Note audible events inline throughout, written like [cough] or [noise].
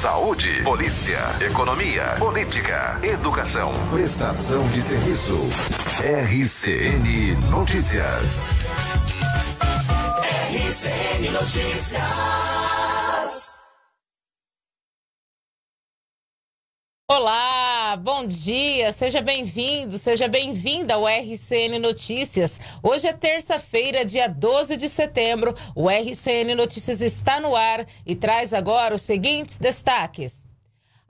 Saúde, polícia, economia, política, educação, prestação de serviço. RCN Notícias. RCN Notícias. bom dia, seja bem-vindo, seja bem-vinda ao RCN Notícias. Hoje é terça-feira, dia 12 de setembro. O RCN Notícias está no ar e traz agora os seguintes destaques.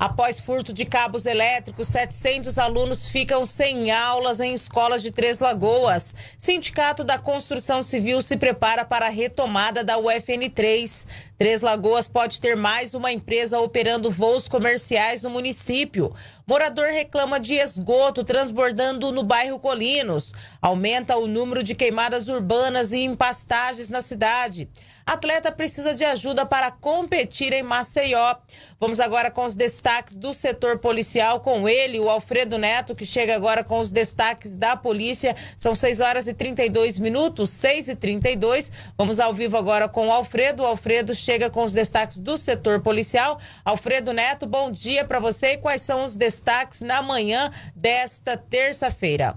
Após furto de cabos elétricos, 700 alunos ficam sem aulas em escolas de Três Lagoas. Sindicato da Construção Civil se prepara para a retomada da UFN3. Três Lagoas pode ter mais uma empresa operando voos comerciais no município. Morador reclama de esgoto transbordando no bairro Colinos. Aumenta o número de queimadas urbanas e impastagens na cidade. Atleta precisa de ajuda para competir em Maceió. Vamos agora com os destaques do setor policial, com ele, o Alfredo Neto, que chega agora com os destaques da polícia. São 6 horas e 32 minutos, 6 e 32. Vamos ao vivo agora com o Alfredo. O Alfredo chega com os destaques do setor policial. Alfredo Neto, bom dia para você. E quais são os destaques na manhã desta terça-feira?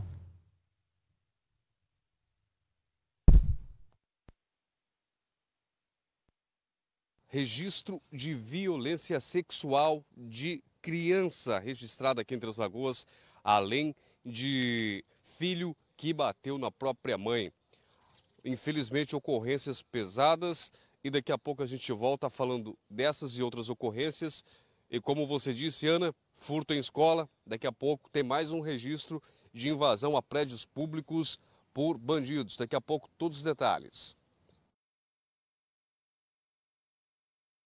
registro de violência sexual de criança registrada aqui em Três Lagoas, além de filho que bateu na própria mãe. Infelizmente, ocorrências pesadas e daqui a pouco a gente volta falando dessas e outras ocorrências. E como você disse, Ana, furto em escola, daqui a pouco tem mais um registro de invasão a prédios públicos por bandidos. Daqui a pouco todos os detalhes.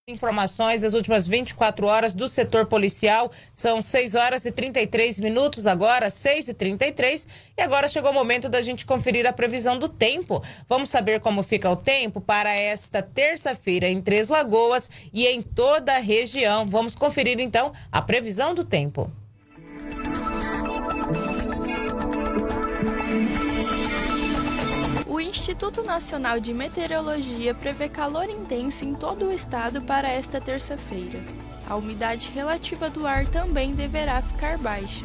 Informações das últimas 24 horas do setor policial. São 6 horas e 33 minutos agora, 6 e 33. E agora chegou o momento da gente conferir a previsão do tempo. Vamos saber como fica o tempo para esta terça-feira em Três Lagoas e em toda a região. Vamos conferir então a previsão do tempo. O Instituto Nacional de Meteorologia prevê calor intenso em todo o estado para esta terça-feira. A umidade relativa do ar também deverá ficar baixa.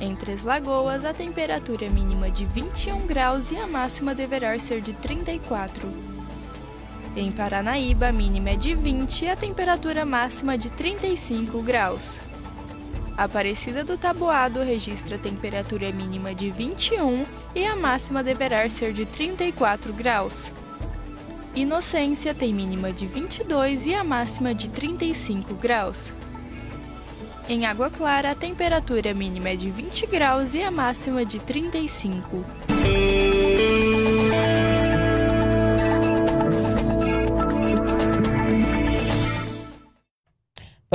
Em Três Lagoas, a temperatura é mínima de 21 graus e a máxima deverá ser de 34. Em Paranaíba, a mínima é de 20 e a temperatura máxima de 35 graus. Aparecida do Taboado registra temperatura mínima de 21 e a máxima deverá ser de 34 graus. Inocência tem mínima de 22 e a máxima de 35 graus. Em Água Clara, a temperatura mínima é de 20 graus e a máxima de 35.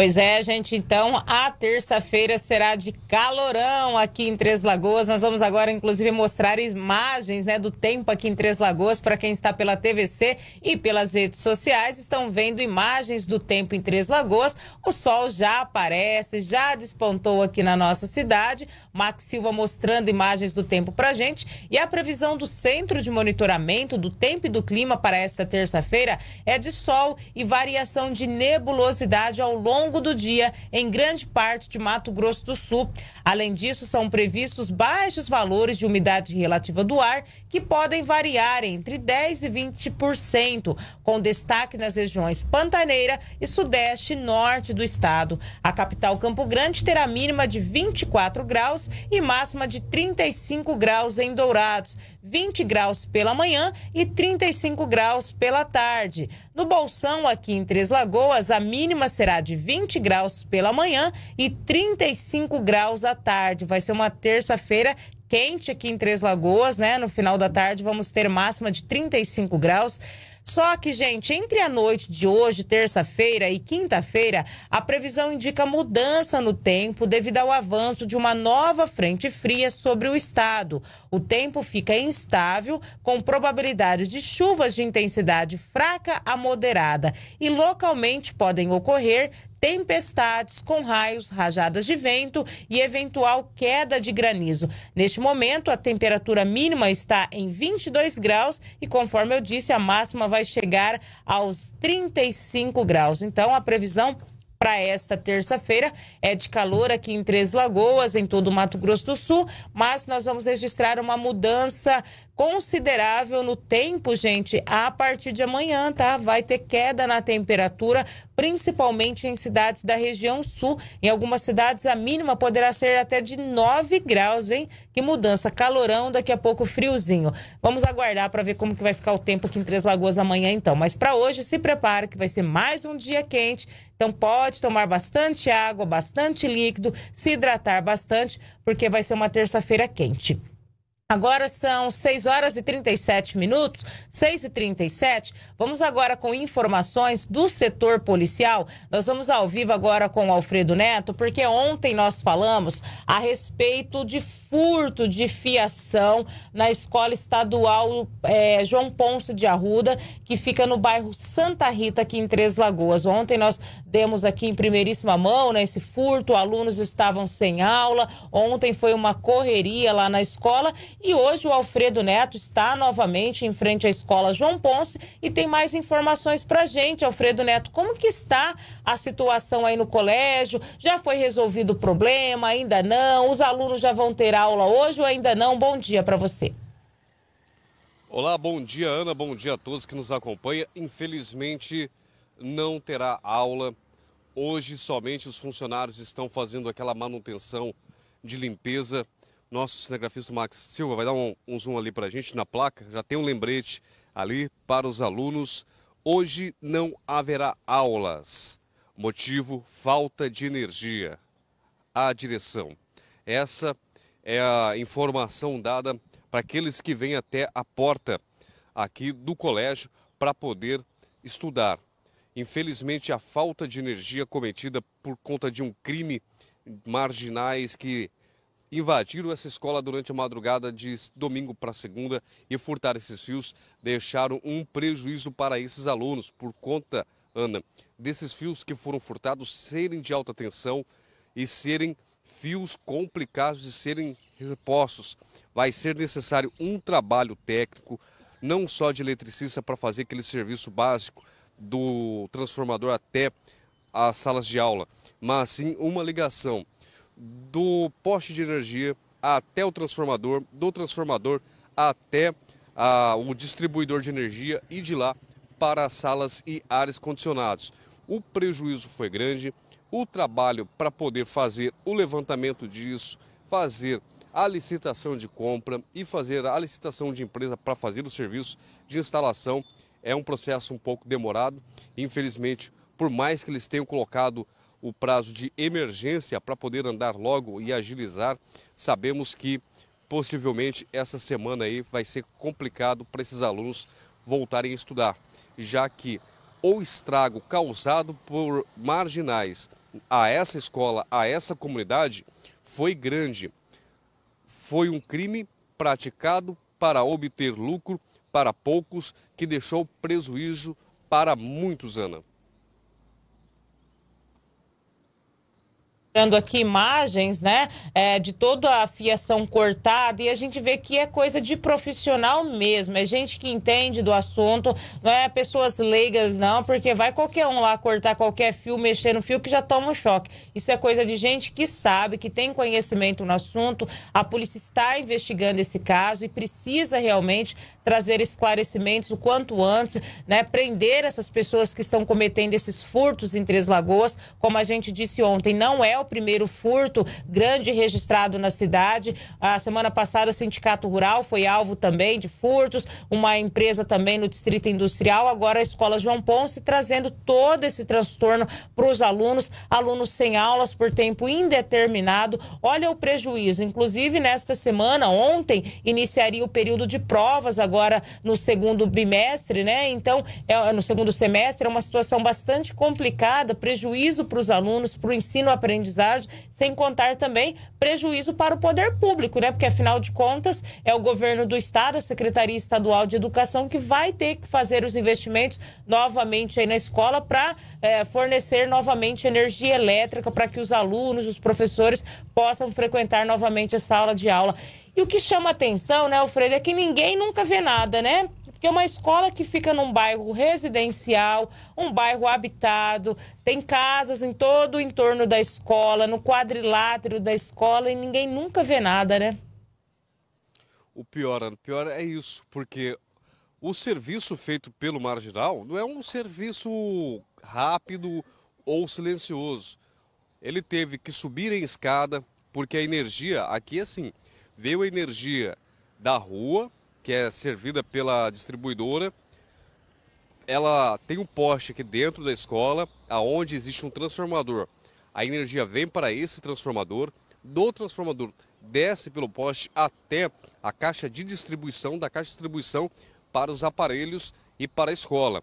Pois é, gente. Então, a terça-feira será de calorão aqui em Três Lagoas. Nós vamos agora, inclusive, mostrar imagens né, do tempo aqui em Três Lagoas. Para quem está pela TVC e pelas redes sociais, estão vendo imagens do tempo em Três Lagoas. O sol já aparece, já despontou aqui na nossa cidade. Max Silva mostrando imagens do tempo para gente. E a previsão do Centro de Monitoramento do Tempo e do Clima para esta terça-feira é de sol e variação de nebulosidade ao longo longo do dia em grande parte de Mato Grosso do Sul. Além disso, são previstos baixos valores de umidade relativa do ar, que podem variar entre 10% e 20%, com destaque nas regiões Pantaneira e Sudeste e Norte do estado. A capital Campo Grande terá mínima de 24 graus e máxima de 35 graus em Dourados, 20 graus pela manhã e 35 graus pela tarde. No Bolsão, aqui em Três Lagoas, a mínima será de 20 20 graus pela manhã e 35 graus à tarde. Vai ser uma terça-feira quente aqui em Três Lagoas, né? No final da tarde vamos ter máxima de 35 graus. Só que, gente, entre a noite de hoje, terça-feira e quinta-feira, a previsão indica mudança no tempo devido ao avanço de uma nova frente fria sobre o estado. O tempo fica instável, com probabilidade de chuvas de intensidade fraca a moderada e localmente podem ocorrer tempestades com raios, rajadas de vento e eventual queda de granizo. Neste momento, a temperatura mínima está em 22 graus e, conforme eu disse, a máxima vai chegar aos 35 graus. Então, a previsão para esta terça-feira é de calor aqui em Três Lagoas, em todo o Mato Grosso do Sul, mas nós vamos registrar uma mudança considerável no tempo, gente, a partir de amanhã, tá? Vai ter queda na temperatura, principalmente em cidades da região sul. Em algumas cidades, a mínima poderá ser até de 9 graus, hein? Que mudança, calorão, daqui a pouco friozinho. Vamos aguardar para ver como que vai ficar o tempo aqui em Três Lagoas amanhã, então. Mas para hoje, se prepare que vai ser mais um dia quente. Então pode tomar bastante água, bastante líquido, se hidratar bastante, porque vai ser uma terça-feira quente. Agora são 6 horas e 37 minutos, 6 e 37. Vamos agora com informações do setor policial. Nós vamos ao vivo agora com o Alfredo Neto, porque ontem nós falamos a respeito de furto de fiação na Escola Estadual é, João Ponce de Arruda, que fica no bairro Santa Rita, aqui em Três Lagoas. Ontem nós demos aqui em primeiríssima mão né, esse furto, alunos estavam sem aula. Ontem foi uma correria lá na escola e hoje o Alfredo Neto está novamente em frente à escola João Ponce e tem mais informações para gente. Alfredo Neto, como que está a situação aí no colégio? Já foi resolvido o problema? Ainda não? Os alunos já vão ter aula hoje ou ainda não? Bom dia para você. Olá, bom dia Ana, bom dia a todos que nos acompanham. Infelizmente não terá aula. Hoje somente os funcionários estão fazendo aquela manutenção de limpeza nosso cinegrafista Max Silva vai dar um, um zoom ali para a gente na placa. Já tem um lembrete ali para os alunos. Hoje não haverá aulas. Motivo: falta de energia. A direção. Essa é a informação dada para aqueles que vêm até a porta aqui do colégio para poder estudar. Infelizmente, a falta de energia cometida por conta de um crime marginais que invadiram essa escola durante a madrugada de domingo para segunda e furtaram esses fios, deixaram um prejuízo para esses alunos por conta, Ana, desses fios que foram furtados serem de alta tensão e serem fios complicados de serem repostos. Vai ser necessário um trabalho técnico, não só de eletricista para fazer aquele serviço básico do transformador até as salas de aula, mas sim uma ligação do poste de energia até o transformador, do transformador até a, o distribuidor de energia e de lá para as salas e ares condicionados. O prejuízo foi grande, o trabalho para poder fazer o levantamento disso, fazer a licitação de compra e fazer a licitação de empresa para fazer o serviço de instalação é um processo um pouco demorado. Infelizmente, por mais que eles tenham colocado o prazo de emergência para poder andar logo e agilizar. Sabemos que possivelmente essa semana aí vai ser complicado para esses alunos voltarem a estudar, já que o estrago causado por marginais a essa escola, a essa comunidade, foi grande. Foi um crime praticado para obter lucro para poucos que deixou prejuízo para muitos, Ana. mostrando aqui imagens, né, é, de toda a fiação cortada e a gente vê que é coisa de profissional mesmo, é gente que entende do assunto, não é pessoas leigas não, porque vai qualquer um lá cortar qualquer fio, mexer no fio que já toma um choque. Isso é coisa de gente que sabe, que tem conhecimento no assunto. A polícia está investigando esse caso e precisa realmente trazer esclarecimentos o quanto antes, né? Prender essas pessoas que estão cometendo esses furtos em Três Lagoas. Como a gente disse ontem, não é o primeiro furto grande registrado na cidade. A semana passada, o Sindicato Rural foi alvo também de furtos, uma empresa também no Distrito Industrial, agora a Escola João Ponce trazendo todo esse transtorno para os alunos, alunos sem aulas por tempo indeterminado. Olha o prejuízo. Inclusive, nesta semana, ontem, iniciaria o período de provas agora agora no segundo bimestre, né? Então, é, no segundo semestre, é uma situação bastante complicada, prejuízo para os alunos, para o ensino-aprendizagem, sem contar também prejuízo para o poder público, né? Porque, afinal de contas, é o governo do Estado, a Secretaria Estadual de Educação, que vai ter que fazer os investimentos novamente aí na escola para é, fornecer novamente energia elétrica para que os alunos, os professores possam frequentar novamente essa aula de aula. E o que chama atenção, né, Alfredo, é que ninguém nunca vê nada, né? Porque é uma escola que fica num bairro residencial, um bairro habitado, tem casas em todo o entorno da escola, no quadrilátero da escola, e ninguém nunca vê nada, né? O pior, o pior é isso, porque o serviço feito pelo marginal não é um serviço rápido ou silencioso. Ele teve que subir em escada, porque a energia aqui, assim, veio a energia da rua, que é servida pela distribuidora. Ela tem um poste aqui dentro da escola, aonde existe um transformador. A energia vem para esse transformador, do transformador desce pelo poste até a caixa de distribuição, da caixa de distribuição para os aparelhos e para a escola.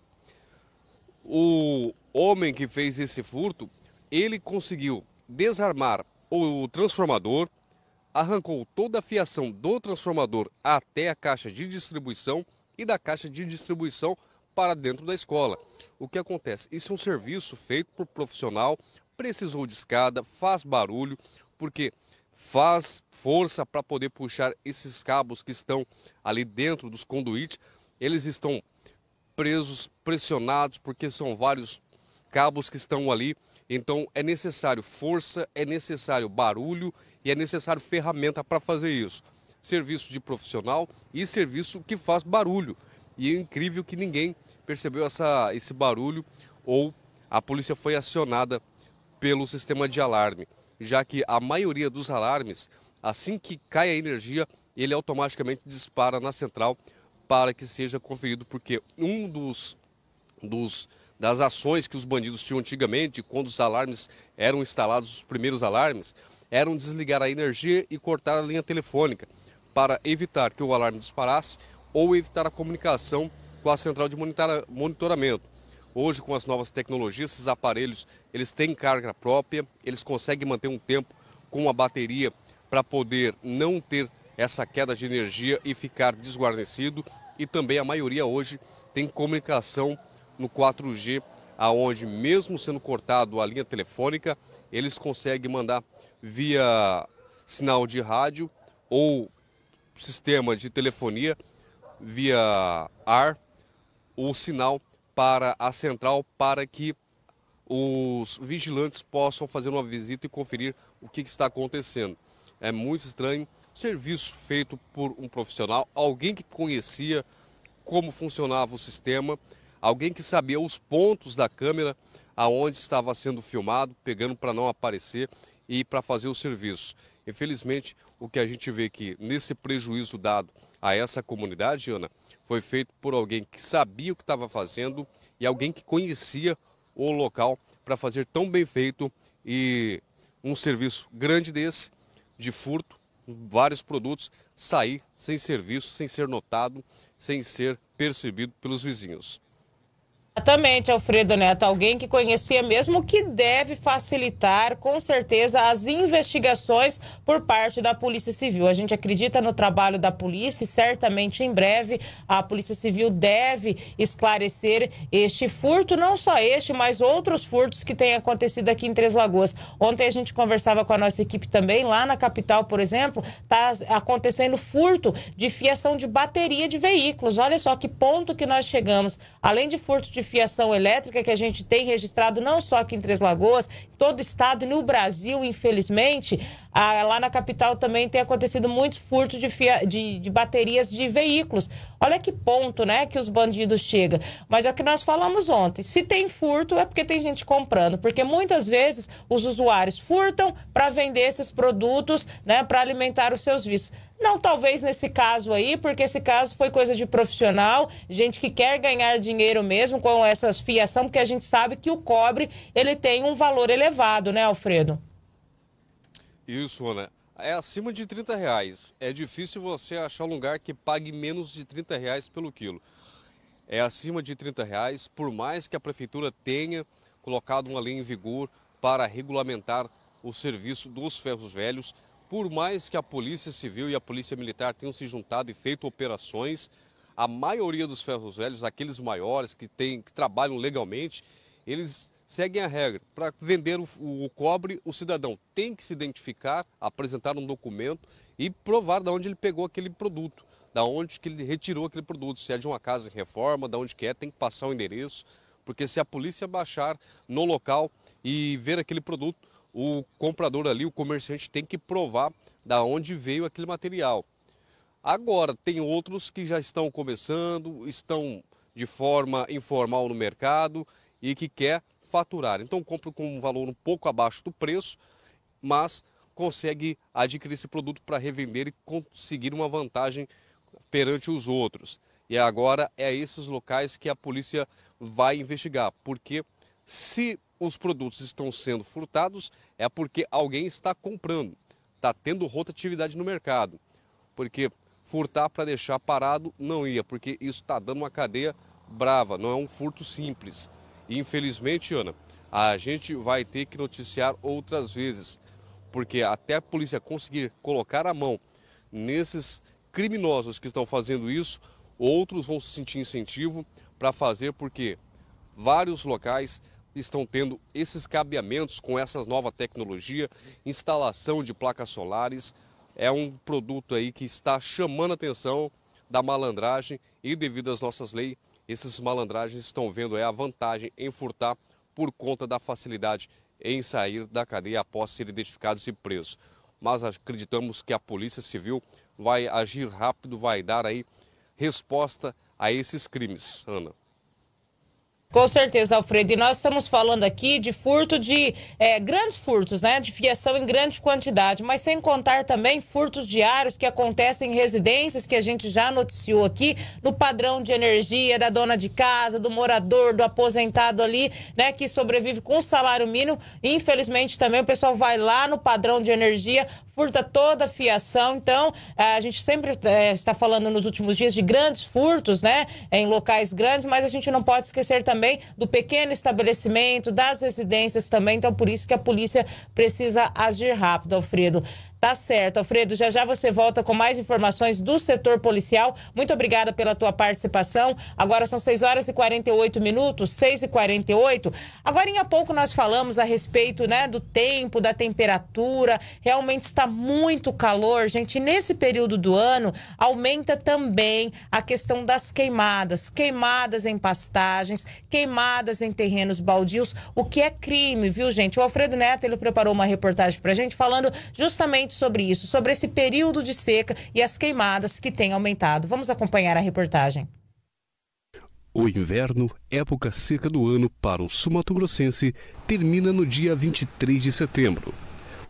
O homem que fez esse furto, ele conseguiu desarmar o transformador, arrancou toda a fiação do transformador até a caixa de distribuição e da caixa de distribuição para dentro da escola. O que acontece? Isso é um serviço feito por profissional, precisou de escada, faz barulho, porque faz força para poder puxar esses cabos que estão ali dentro dos conduítes. Eles estão presos, pressionados, porque são vários cabos que estão ali então é necessário força, é necessário barulho e é necessário ferramenta para fazer isso. Serviço de profissional e serviço que faz barulho. E é incrível que ninguém percebeu essa, esse barulho ou a polícia foi acionada pelo sistema de alarme, já que a maioria dos alarmes, assim que cai a energia, ele automaticamente dispara na central para que seja conferido, porque um dos, dos das ações que os bandidos tinham antigamente, quando os alarmes eram instalados, os primeiros alarmes, eram desligar a energia e cortar a linha telefônica, para evitar que o alarme disparasse ou evitar a comunicação com a central de monitoramento. Hoje, com as novas tecnologias, esses aparelhos eles têm carga própria, eles conseguem manter um tempo com a bateria para poder não ter essa queda de energia e ficar desguarnecido. E também a maioria hoje tem comunicação no 4G, aonde mesmo sendo cortado a linha telefônica, eles conseguem mandar via sinal de rádio ou sistema de telefonia via ar o sinal para a central para que os vigilantes possam fazer uma visita e conferir o que está acontecendo. É muito estranho serviço feito por um profissional, alguém que conhecia como funcionava o sistema alguém que sabia os pontos da câmera aonde estava sendo filmado, pegando para não aparecer e para fazer o serviço. Infelizmente, o que a gente vê que nesse prejuízo dado a essa comunidade, Ana, foi feito por alguém que sabia o que estava fazendo e alguém que conhecia o local para fazer tão bem feito e um serviço grande desse, de furto, vários produtos, sair sem serviço, sem ser notado, sem ser percebido pelos vizinhos. Exatamente, Alfredo Neto, alguém que conhecia mesmo que deve facilitar com certeza as investigações por parte da Polícia Civil. A gente acredita no trabalho da polícia e certamente em breve a Polícia Civil deve esclarecer este furto, não só este, mas outros furtos que têm acontecido aqui em Três Lagoas. Ontem a gente conversava com a nossa equipe também, lá na capital, por exemplo, está acontecendo furto de fiação de bateria de veículos. Olha só que ponto que nós chegamos. Além de furto de fiação elétrica que a gente tem registrado não só aqui em Três Lagoas, todo o estado e no Brasil, infelizmente. lá na capital também tem acontecido muitos furtos de, de, de baterias de veículos. Olha que ponto, né, que os bandidos chegam. Mas é o que nós falamos ontem. Se tem furto, é porque tem gente comprando. Porque muitas vezes os usuários furtam para vender esses produtos, né, para alimentar os seus vícios. Não, talvez nesse caso aí, porque esse caso foi coisa de profissional, gente que quer ganhar dinheiro mesmo com essas fiação, porque a gente sabe que o cobre ele tem um valor elevado, né, Alfredo? Isso, Ana. É acima de 30 reais. É difícil você achar um lugar que pague menos de 30 reais pelo quilo. É acima de 30 reais, por mais que a prefeitura tenha colocado uma lei em vigor para regulamentar o serviço dos ferros velhos, por mais que a Polícia Civil e a Polícia Militar tenham se juntado e feito operações, a maioria dos ferros velhos, aqueles maiores que, tem, que trabalham legalmente, eles seguem a regra. Para vender o, o, cobre, o cidadão tem que se identificar, apresentar um documento e provar de onde ele pegou aquele produto, da onde que ele retirou aquele produto, se é de uma casa em reforma, da onde que é, tem que passar o endereço, porque se a polícia baixar no local e ver aquele produto, o comprador ali, o comerciante tem que provar da onde veio aquele material. Agora, tem outros que já estão começando, estão de forma informal no mercado e que quer faturar. Então, compra com um valor um pouco abaixo do preço, mas consegue adquirir esse produto para revender e conseguir uma vantagem perante os outros. E agora é esses locais que a polícia vai investigar, porque se os produtos estão sendo furtados é porque alguém está comprando, está tendo rotatividade no mercado. Porque furtar para deixar parado não ia, porque isso está dando uma cadeia brava, não é um furto simples. E infelizmente, Ana, a gente vai ter que noticiar outras vezes, porque até a polícia conseguir colocar a mão nesses criminosos que estão fazendo isso, outros vão se sentir incentivo para fazer, porque vários locais estão tendo esses cabeamentos com essa nova tecnologia, instalação de placas solares. É um produto aí que está chamando a atenção da malandragem e devido às nossas leis, esses malandragens estão vendo é a vantagem em furtar por conta da facilidade em sair da cadeia após ser identificados e presos. Mas acreditamos que a Polícia Civil vai agir rápido, vai dar aí resposta a esses crimes, Ana. Com certeza, Alfredo. E nós estamos falando aqui de furto de é, grandes furtos, né? De fiação em grande quantidade, mas sem contar também furtos diários que acontecem em residências que a gente já noticiou aqui, no padrão de energia da dona de casa, do morador, do aposentado ali, né? Que sobrevive com salário mínimo. Infelizmente também o pessoal vai lá no padrão de energia, furta toda a fiação. Então, a gente sempre é, está falando nos últimos dias de grandes furtos, né? Em locais grandes, mas a gente não pode esquecer também também do pequeno estabelecimento, das residências também. Então, por isso que a polícia precisa agir rápido, Alfredo. Tá certo, Alfredo. Já já você volta com mais informações do setor policial. Muito obrigada pela tua participação. Agora são 6 horas e 48 minutos, 6 e 48. Agora em pouco nós falamos a respeito né, do tempo, da temperatura. Realmente está muito calor, gente. E nesse período do ano, aumenta também a questão das queimadas. Queimadas em pastagens, queimadas em terrenos baldios, o que é crime, viu, gente? O Alfredo Neto, ele preparou uma reportagem pra gente falando justamente justamente sobre isso, sobre esse período de seca e as queimadas que têm aumentado. Vamos acompanhar a reportagem. O inverno, época seca do ano para o sumatogrossense, termina no dia 23 de setembro.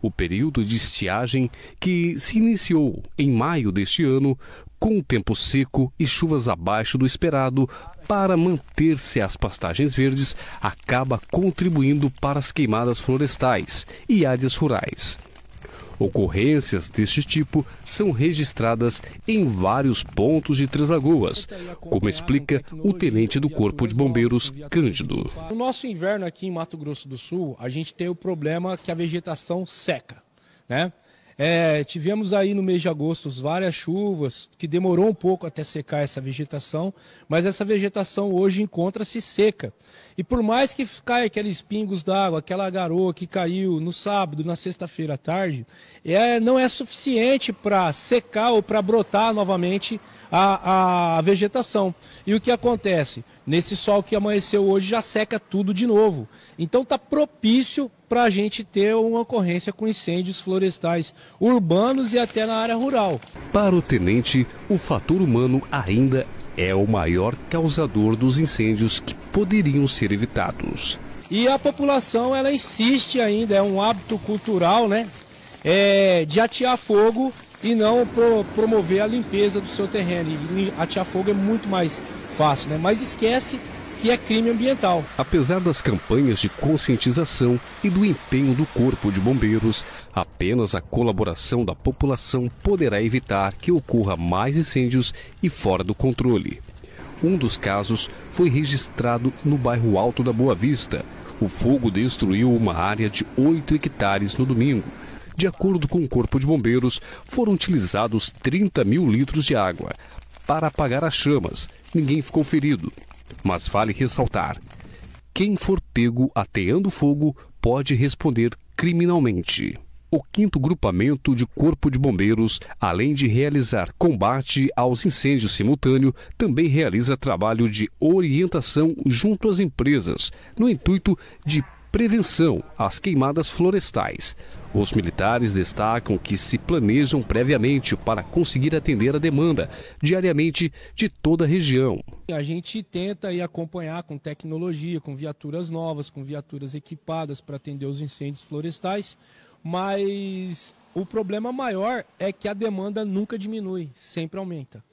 O período de estiagem, que se iniciou em maio deste ano, com tempo seco e chuvas abaixo do esperado, para manter-se as pastagens verdes, acaba contribuindo para as queimadas florestais e áreas rurais. Ocorrências deste tipo são registradas em vários pontos de Três Lagoas, como explica o tenente do Corpo de Bombeiros, Cândido. No nosso inverno aqui em Mato Grosso do Sul, a gente tem o problema que a vegetação seca, né? É, tivemos aí no mês de agosto várias chuvas, que demorou um pouco até secar essa vegetação, mas essa vegetação hoje encontra-se seca. E por mais que caia aqueles pingos d'água, aquela garoa que caiu no sábado, na sexta-feira à tarde, é, não é suficiente para secar ou para brotar novamente a, a, vegetação. E o que acontece? Nesse sol que amanheceu hoje já seca tudo de novo. Então está propício para a gente ter uma ocorrência com incêndios florestais urbanos e até na área rural. Para o tenente, o fator humano ainda é o maior causador dos incêndios que poderiam ser evitados. E a população ela insiste ainda, é um hábito cultural, né? É, de atear fogo e não pro, promover a limpeza do seu terreno. E atear fogo é muito mais fácil, né? Mas esquece e é crime ambiental. Apesar das campanhas de conscientização e do empenho do Corpo de Bombeiros, apenas a colaboração da população poderá evitar que ocorra mais incêndios e fora do controle. Um dos casos foi registrado no bairro Alto da Boa Vista. O fogo destruiu uma área de 8 hectares no domingo. De acordo com o Corpo de Bombeiros, foram utilizados 30 mil litros de água para apagar as chamas. Ninguém ficou ferido. Mas vale ressaltar: quem for pego ateando fogo pode responder criminalmente. O quinto grupamento de Corpo de Bombeiros, além de realizar combate aos incêndios simultâneo, também realiza trabalho de orientação junto às empresas, no intuito de prevenção às queimadas florestais. Os militares destacam que se planejam previamente para conseguir atender a demanda diariamente de toda a região. A gente tenta aí acompanhar com tecnologia, com viaturas novas, com viaturas equipadas para atender os incêndios florestais, mas o problema maior é que a demanda nunca diminui, sempre aumenta.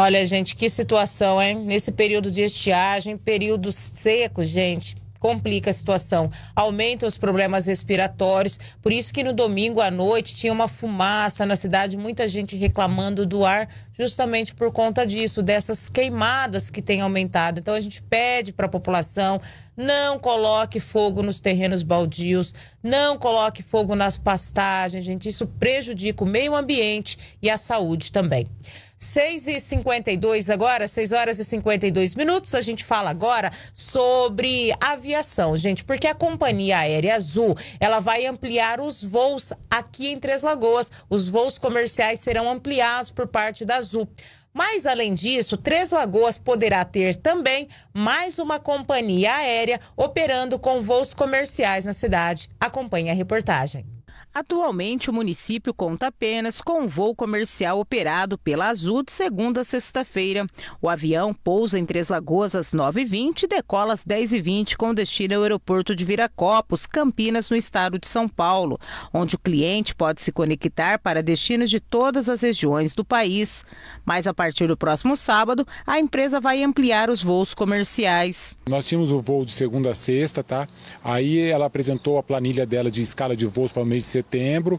Olha, gente, que situação, hein? Nesse período de estiagem, período seco, gente complica a situação, aumenta os problemas respiratórios. Por isso que no domingo à noite tinha uma fumaça na cidade, muita gente reclamando do ar, justamente por conta disso, dessas queimadas que têm aumentado. Então a gente pede para a população não coloque fogo nos terrenos baldios, não coloque fogo nas pastagens, gente. Isso prejudica o meio ambiente e a saúde também. 6 e 52 agora, 6 horas e 52 minutos, a gente fala agora sobre aviação, gente, porque a Companhia Aérea Azul, ela vai ampliar os voos aqui em Três Lagoas. Os voos comerciais serão ampliados por parte da Azul. Mas, além disso, Três Lagoas poderá ter também mais uma companhia aérea operando com voos comerciais na cidade. Acompanhe a reportagem. Atualmente, o município conta apenas com um voo comercial operado pela Azul de segunda a sexta-feira. O avião pousa em Três Lagoas às 9h20 e decola às 10h20 com destino ao aeroporto de Viracopos, Campinas, no estado de São Paulo, onde o cliente pode se conectar para destinos de todas as regiões do país. Mas a partir do próximo sábado, a empresa vai ampliar os voos comerciais. Nós tínhamos o voo de segunda a sexta, tá? Aí ela apresentou a planilha dela de escala de voos para o mês de setembro setembro.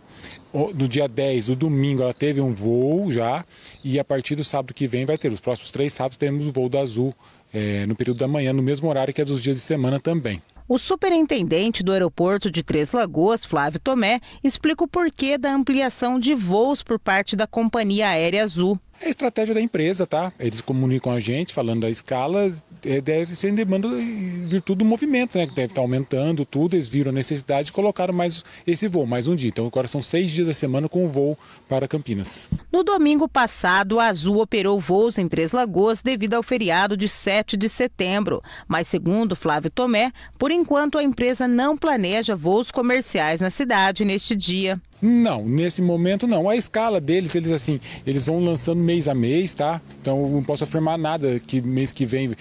No dia 10, do domingo, ela teve um voo já. E a partir do sábado que vem vai ter. Os próximos três sábados teremos o voo da Azul é, no período da manhã, no mesmo horário que é dos dias de semana também. O superintendente do aeroporto de Três Lagoas, Flávio Tomé, explica o porquê da ampliação de voos por parte da Companhia Aérea Azul. É a estratégia da empresa, tá? Eles comunicam a gente falando da escala, é, deve ser em demanda em virtude do movimento, né? Que deve estar tá aumentando tudo, eles viram a necessidade e colocaram mais esse voo, mais um dia. Então agora são seis dias da semana com o voo para Campinas. No domingo passado, a Azul operou voos em Três Lagoas devido ao feriado de 7 de setembro. Mas segundo Flávio Tomé, por enquanto a empresa não planeja voos comerciais na cidade neste dia. Não, nesse momento não. A escala deles, eles assim, eles vão lançando mês a mês, tá? Então não posso afirmar nada que mês que vem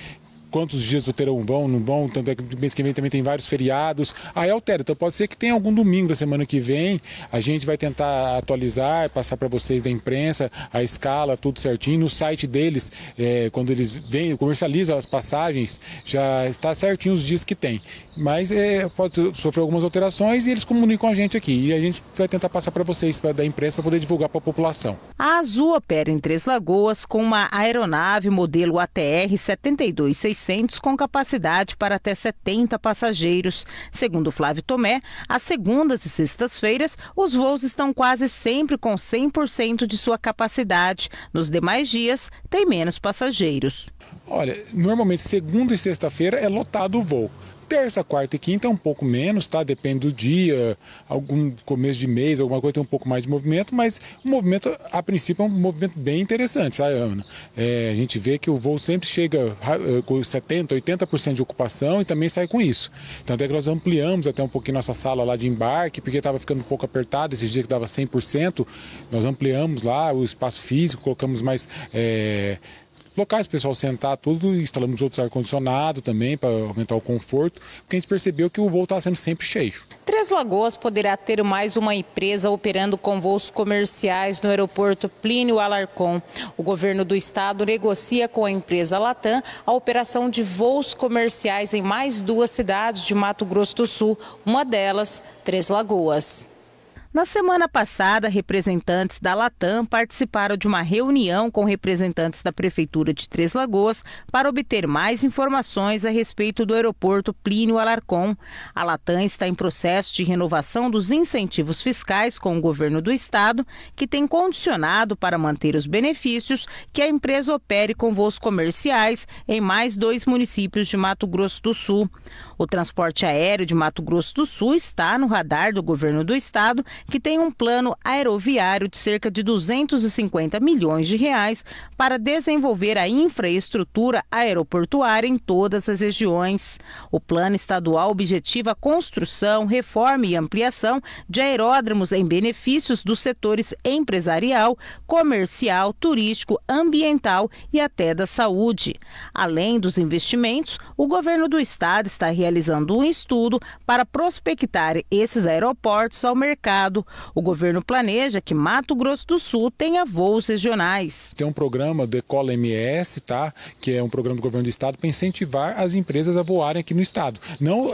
quantos dias o terão vão, não vão, tanto é que mês que vem também tem vários feriados. Aí altera, então pode ser que tenha algum domingo da semana que vem, a gente vai tentar atualizar, passar para vocês da imprensa a escala, tudo certinho. No site deles, é, quando eles vêm, comercializam as passagens, já está certinho os dias que tem. Mas é, pode sofrer algumas alterações e eles comunicam a gente aqui. E a gente vai tentar passar para vocês, pra, da imprensa, para poder divulgar para a população. A Azul opera em Três Lagoas com uma aeronave modelo ATR 726 600 com capacidade para até 70 passageiros. Segundo Flávio Tomé, às segundas e sextas-feiras, os voos estão quase sempre com 100% de sua capacidade. Nos demais dias, tem menos passageiros. Olha, normalmente segunda e sexta-feira é lotado o voo. Terça, quarta e quinta é um pouco menos, tá? Depende do dia, algum começo de mês, alguma coisa tem um pouco mais de movimento, mas o movimento, a princípio, é um movimento bem interessante, sabe, Ana? É, a gente vê que o voo sempre chega eh, com 70%, 80% de ocupação e também sai com isso. Tanto é que nós ampliamos até um pouquinho nossa sala lá de embarque, porque estava ficando um pouco apertado. Esses dias que dava 100%, nós ampliamos lá o espaço físico, colocamos mais. É, locais o pessoal sentar tudo, instalamos outros ar-condicionado também para aumentar o conforto, porque a gente percebeu que o voo estava tá sendo sempre cheio. Três Lagoas poderá ter mais uma empresa operando com voos comerciais no aeroporto Plínio Alarcon. O governo do estado negocia com a empresa Latam a operação de voos comerciais em mais duas cidades de Mato Grosso do Sul, uma delas, Três Lagoas. Na semana passada, representantes da Latam participaram de uma reunião com representantes da Prefeitura de Três Lagoas para obter mais informações a respeito do aeroporto Plínio Alarcon. A Latam está em processo de renovação dos incentivos fiscais com o governo do estado, que tem condicionado para manter os benefícios que a empresa opere com voos comerciais em mais dois municípios de Mato Grosso do Sul. O transporte aéreo de Mato Grosso do Sul está no radar do governo do estado que tem um plano aeroviário de cerca de 250 milhões de reais para desenvolver a infraestrutura aeroportuária em todas as regiões. O plano estadual objetiva a construção, reforma e ampliação de aeródromos em benefícios dos setores empresarial, comercial, turístico, ambiental e até da saúde. Além dos investimentos, o governo do estado está realizando um estudo para prospectar esses aeroportos ao mercado estado. O governo planeja que Mato Grosso do Sul tenha voos regionais. Tem um programa Decola MS, tá? Que é um programa do governo do estado para incentivar as empresas a voarem aqui no estado. Não,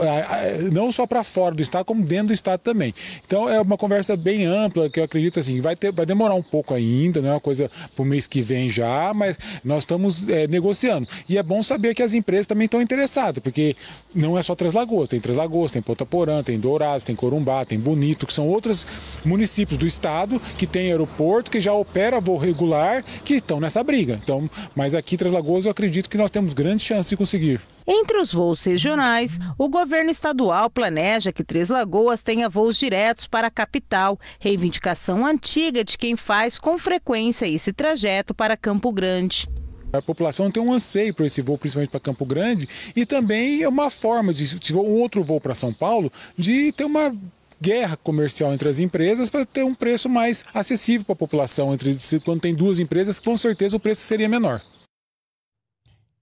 não só para fora do estado, como dentro do estado também. Então é uma conversa bem ampla que eu acredito assim, vai, ter, vai demorar um pouco ainda, não é uma coisa para o mês que vem já, mas nós estamos é, negociando. E é bom saber que as empresas também estão interessadas, porque não é só Três Lagoas, tem Três Lagoas, tem Ponta Porã, tem Dourados, tem Corumbá, tem Bonito, que são outras municípios do estado que tem aeroporto, que já opera voo regular, que estão nessa briga. Então, mas aqui em Três Lagoas eu acredito que nós temos grandes chances de conseguir. Entre os voos regionais, o governo estadual planeja que Três Lagoas tenha voos diretos para a capital, reivindicação antiga de quem faz com frequência esse trajeto para Campo Grande. A população tem um anseio para esse voo, principalmente para Campo Grande, e também é uma forma de, se tiver um outro voo para São Paulo, de ter uma guerra comercial entre as empresas para ter um preço mais acessível para a população. Entre, quando tem duas empresas, com certeza o preço seria menor.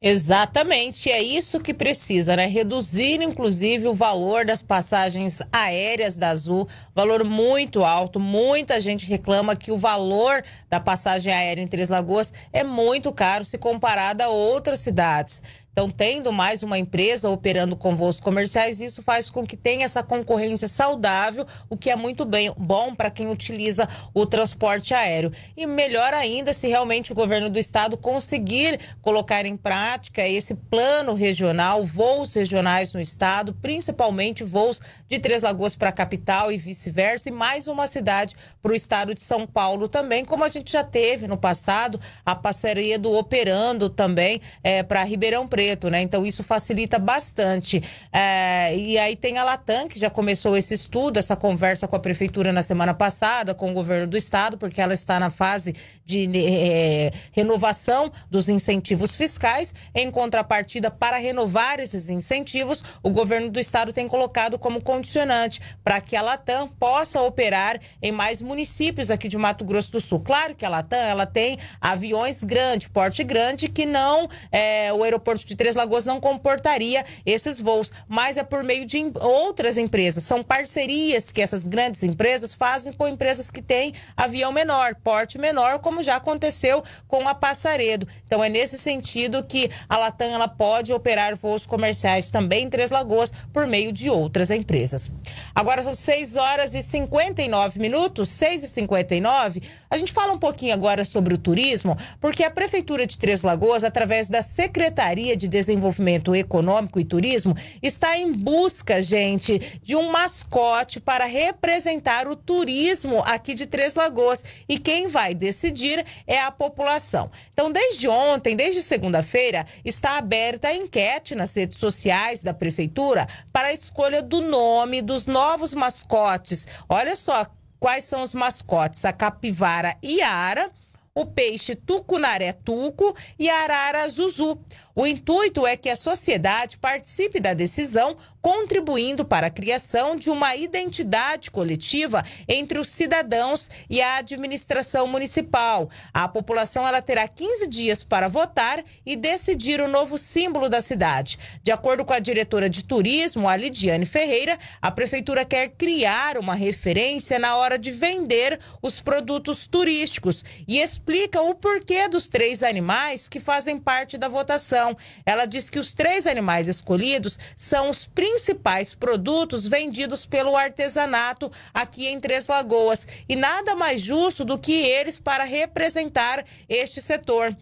Exatamente, é isso que precisa, né? Reduzir, inclusive, o valor das passagens aéreas da Azul, valor muito alto. Muita gente reclama que o valor da passagem aérea em Três Lagoas é muito caro se comparado a outras cidades. Então, tendo mais uma empresa operando com voos comerciais, isso faz com que tenha essa concorrência saudável, o que é muito bem, bom para quem utiliza o transporte aéreo. E melhor ainda se realmente o governo do estado conseguir colocar em prática esse plano regional, voos regionais no estado, principalmente voos de Três Lagoas para a capital e vice-versa, e mais uma cidade para o estado de São Paulo também, como a gente já teve no passado, a parceria do Operando também é, eh, para Ribeirão Preto Preto, né? Então isso facilita bastante. É, e aí tem a Latam, que já começou esse estudo, essa conversa com a prefeitura na semana passada, com o governo do estado, porque ela está na fase de é, renovação dos incentivos fiscais. Em contrapartida, para renovar esses incentivos, o governo do estado tem colocado como condicionante para que a Latam possa operar em mais municípios aqui de Mato Grosso do Sul. Claro que a Latam ela tem aviões grande, porte grande, que não é, o aeroporto de de Três Lagoas não comportaria esses voos, mas é por meio de outras empresas. São parcerias que essas grandes empresas fazem com empresas que têm avião menor, porte menor, como já aconteceu com a Passaredo. Então é nesse sentido que a Latam ela pode operar voos comerciais também em Três Lagoas por meio de outras empresas. Agora são 6 horas e 59 minutos, 6 e 59. A gente fala um pouquinho agora sobre o turismo, porque a Prefeitura de Três Lagoas, através da Secretaria de de Desenvolvimento Econômico e Turismo está em busca, gente, de um mascote para representar o turismo aqui de Três Lagoas. E quem vai decidir é a população. Então, desde ontem, desde segunda-feira, está aberta a enquete nas redes sociais da Prefeitura para a escolha do nome dos novos mascotes. Olha só quais são os mascotes: a capivara Iara, o peixe tucunaré-tuco e a arara Zuzu. O intuito é que a sociedade participe da decisão, contribuindo para a criação de uma identidade coletiva entre os cidadãos e a administração municipal. A população ela terá 15 dias para votar e decidir o novo símbolo da cidade. De acordo com a diretora de turismo, a Lidiane Ferreira, a prefeitura quer criar uma referência na hora de vender os produtos turísticos e explica o porquê dos três animais que fazem parte da votação. Ela diz que os três animais escolhidos são os principais produtos vendidos pelo artesanato aqui em Três Lagoas. E nada mais justo do que eles para representar este setor.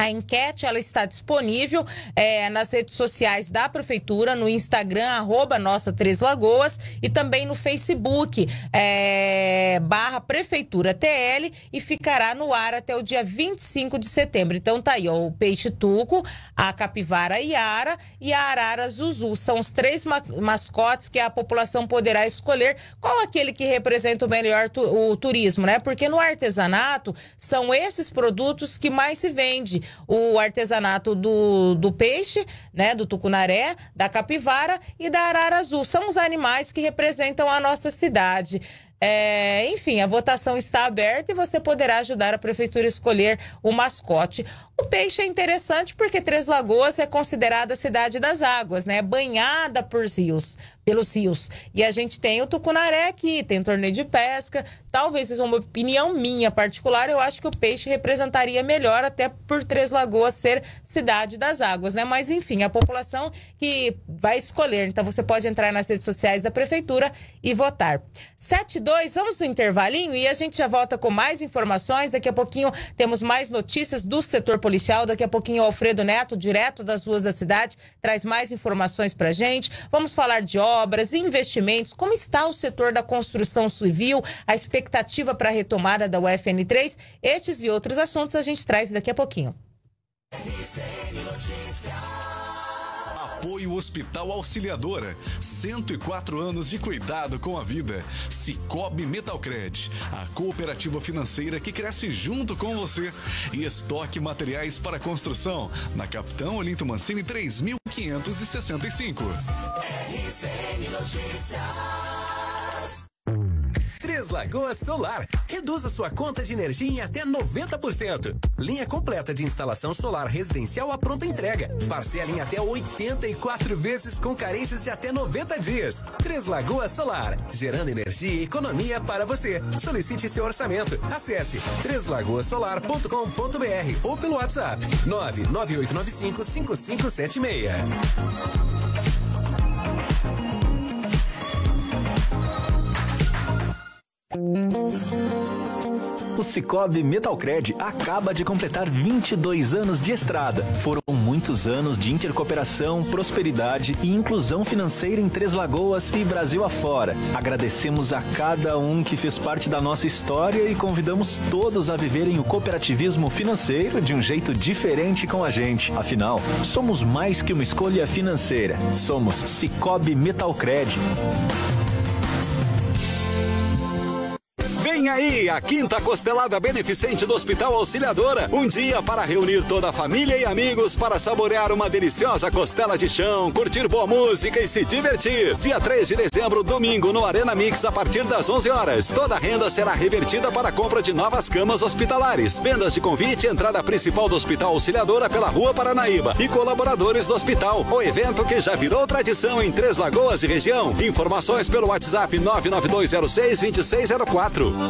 A enquete ela está disponível é, nas redes sociais da Prefeitura, no Instagram, arroba Nossa Três Lagoas, e também no Facebook, é, barra Prefeitura TL, e ficará no ar até o dia 25 de setembro. Então tá aí, ó, o peixe tuco, a capivara Iara e a arara Zuzu. São os três ma mascotes que a população poderá escolher qual aquele que representa o melhor tu o turismo, né? Porque no artesanato são esses produtos que mais se vende o artesanato do, do peixe, né, do tucunaré, da capivara e da arara azul. São os animais que representam a nossa cidade. É, enfim, a votação está aberta e você poderá ajudar a prefeitura a escolher o mascote. O peixe é interessante porque Três Lagoas é considerada a cidade das águas, né? É banhada por rios, pelos rios. E a gente tem o Tucunaré aqui, tem o torneio de pesca. Talvez, uma opinião minha particular, eu acho que o peixe representaria melhor, até por Três Lagoas ser cidade das águas, né? Mas enfim, a população que vai escolher. Então você pode entrar nas redes sociais da prefeitura e votar. 2, vamos no intervalinho e a gente já volta com mais informações. Daqui a pouquinho temos mais notícias do setor político policial. Daqui a pouquinho, Alfredo Neto, direto das ruas da cidade, traz mais informações para gente. Vamos falar de obras, investimentos, como está o setor da construção civil, a expectativa para a retomada da UFN3. Estes e outros assuntos a gente traz daqui a pouquinho. RCN Apoio Hospital Auxiliadora. 104 anos de cuidado com a vida. Cicobi Metalcred, a cooperativa financeira que cresce junto com você. E estoque materiais para construção. Na Capitão Olinto Mancini 3565. RCN Notícias. Três Lagoas Solar. Reduza sua conta de energia em até 90%. Linha completa de instalação solar residencial à pronta entrega. Parcela em até 84 vezes com carências de até 90 dias. Três Lagoas Solar. Gerando energia e economia para você. Solicite seu orçamento. Acesse treslagoasolar.com.br ou pelo WhatsApp 99895 O Cicobi Metalcred acaba de completar 22 anos de estrada. Foram muitos anos de intercooperação, prosperidade e inclusão financeira em Três Lagoas e Brasil afora. Agradecemos a cada um que fez parte da nossa história e convidamos todos a viverem o cooperativismo financeiro de um jeito diferente com a gente. Afinal, somos mais que uma escolha financeira. Somos Cicobi Metalcred. Vem aí a quinta costelada beneficente do Hospital Auxiliadora. Um dia para reunir toda a família e amigos para saborear uma deliciosa costela de chão, curtir boa música e se divertir. Dia 3 de dezembro, domingo, no Arena Mix, a partir das 11 horas. Toda a renda será revertida para a compra de novas camas hospitalares. Vendas de convite, entrada principal do Hospital Auxiliadora pela Rua Paranaíba e colaboradores do hospital. O evento que já virou tradição em Três Lagoas e região. Informações pelo WhatsApp 99206 2604.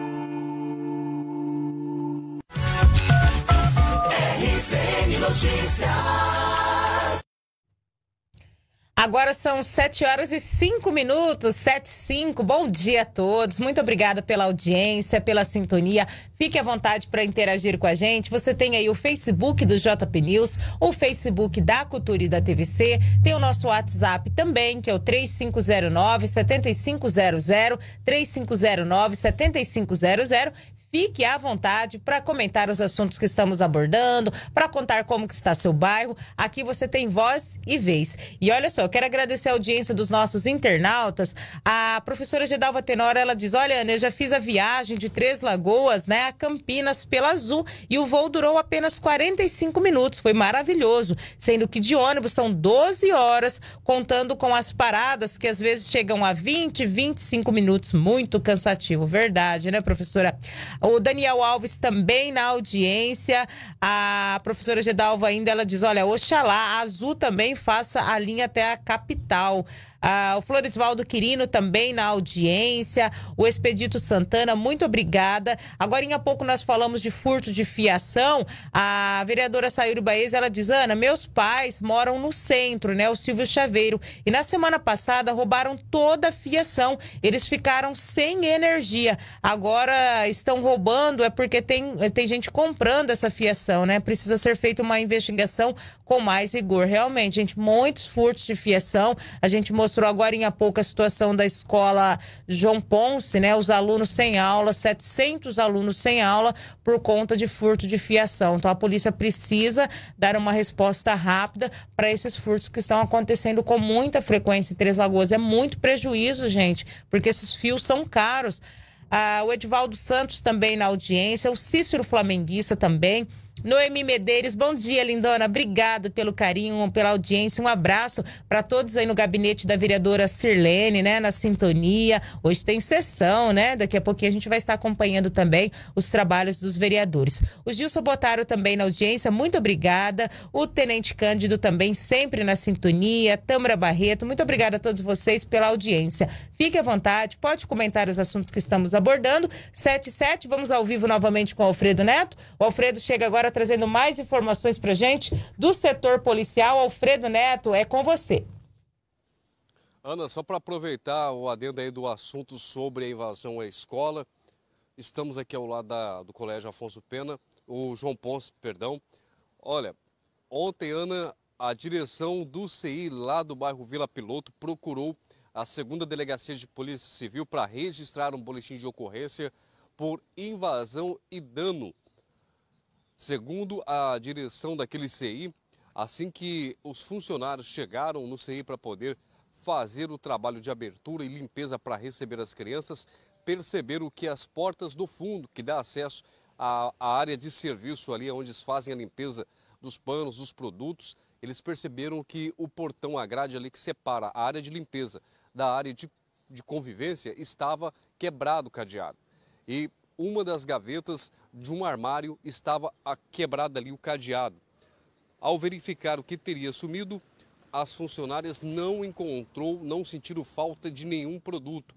Notícias. Agora são 7 horas e 5 minutos, 7 5. Bom dia a todos. Muito obrigada pela audiência, pela sintonia. Fique à vontade para interagir com a gente. Você tem aí o Facebook do JP News, o Facebook da Cultura e da TVC, tem o nosso WhatsApp também, que é o 3509 7500, 3509 7500 fique à vontade para comentar os assuntos que estamos abordando, para contar como que está seu bairro. Aqui você tem voz e vez. E olha só, eu quero agradecer a audiência dos nossos internautas. A professora Gedalva Tenora, ela diz: "Olha, Ana, eu já fiz a viagem de Três Lagoas, né, a Campinas pela Azul, e o voo durou apenas 45 minutos. Foi maravilhoso, sendo que de ônibus são 12 horas, contando com as paradas que às vezes chegam a 20, 25 minutos, muito cansativo, verdade, né, professora? O Daniel Alves também na audiência. A professora Gedalva ainda, ela diz, olha, oxalá, a Azul também faça a linha até a capital. Ah, o Floresvaldo Quirino também na audiência. O Expedito Santana, muito obrigada. Agora em pouco nós falamos de furto de fiação. A vereadora Sayuri Baez, ela diz, Ana, meus pais moram no centro, né? O Silvio Chaveiro. E na semana passada roubaram toda a fiação. Eles ficaram sem energia. Agora estão roubando, é porque tem, tem gente comprando essa fiação, né? Precisa ser feita uma investigação com mais rigor. Realmente, gente, muitos furtos de fiação. A gente mostrou mostrou agora em pouco a situação da escola João Ponce, né? Os alunos sem aula, 700 alunos sem aula por conta de furto de fiação. Então a polícia precisa dar uma resposta rápida para esses furtos que estão acontecendo com muita frequência em Três Lagoas. É muito prejuízo, gente, porque esses fios são caros. Ah, o Edivaldo Santos também na audiência, o Cícero Flamenguista também. Noemi Medeiros, bom dia, lindona. Obrigado pelo carinho, pela audiência. Um abraço para todos aí no gabinete da vereadora Sirlene, né, na sintonia. Hoje tem sessão, né? Daqui a pouquinho a gente vai estar acompanhando também os trabalhos dos vereadores. O Gilson Botaro também na audiência, muito obrigada. O Tenente Cândido também sempre na sintonia. Tamara Barreto, muito obrigada a todos vocês pela audiência. Fique à vontade, pode comentar os assuntos que estamos abordando. 77, vamos ao vivo novamente com o Alfredo Neto. O Alfredo chega agora agora trazendo mais informações para gente do setor policial. Alfredo Neto, é com você. Ana, só para aproveitar o adendo aí do assunto sobre a invasão à escola, estamos aqui ao lado da, do Colégio Afonso Pena, o João Ponce, perdão. Olha, ontem, Ana, a direção do CI lá do bairro Vila Piloto procurou a segunda delegacia de polícia civil para registrar um boletim de ocorrência por invasão e dano Segundo a direção daquele CI, assim que os funcionários chegaram no CI para poder fazer o trabalho de abertura e limpeza para receber as crianças, perceberam que as portas do fundo, que dá acesso à, à área de serviço ali, onde eles fazem a limpeza dos panos, dos produtos, eles perceberam que o portão, a grade ali que separa a área de limpeza da área de, de convivência, estava quebrado o cadeado. E uma das gavetas de um armário estava quebrada ali o cadeado. Ao verificar o que teria sumido, as funcionárias não encontrou, não sentiram falta de nenhum produto.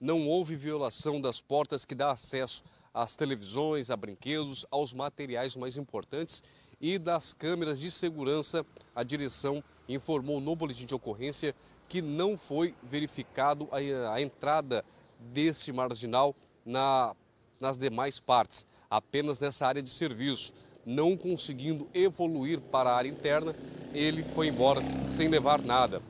Não houve violação das portas que dá acesso às televisões, a brinquedos, aos materiais mais importantes e das câmeras de segurança. A direção informou no boletim de ocorrência que não foi verificado a, a entrada desse marginal na nas demais partes, apenas nessa área de serviço. Não conseguindo evoluir para a área interna, ele foi embora sem levar nada.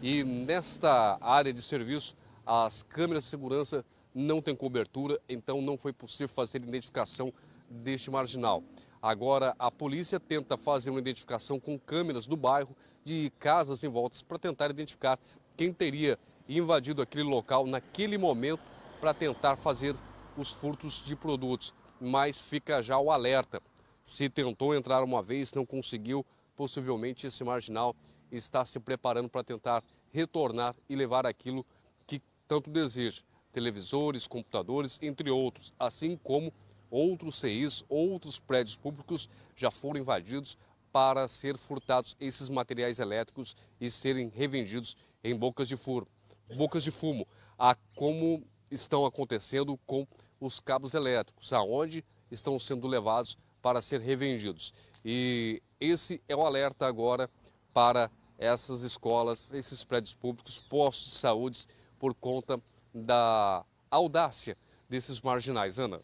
E nesta área de serviço, as câmeras de segurança não têm cobertura, então não foi possível fazer identificação deste marginal. Agora, a polícia tenta fazer uma identificação com câmeras do bairro, de casas em voltas, para tentar identificar quem teria invadido aquele local naquele momento para tentar fazer os furtos de produtos, mas fica já o alerta. Se tentou entrar uma vez, não conseguiu, possivelmente esse marginal está se preparando para tentar retornar e levar aquilo que tanto deseja: televisores, computadores, entre outros, assim como outros CIs, outros prédios públicos já foram invadidos para ser furtados esses materiais elétricos e serem revendidos em bocas de fumo. Bocas de fumo, a como estão acontecendo com os cabos elétricos, aonde estão sendo levados para ser revendidos. E esse é o alerta agora para essas escolas, esses prédios públicos, postos de saúde, por conta da audácia desses marginais. Ana.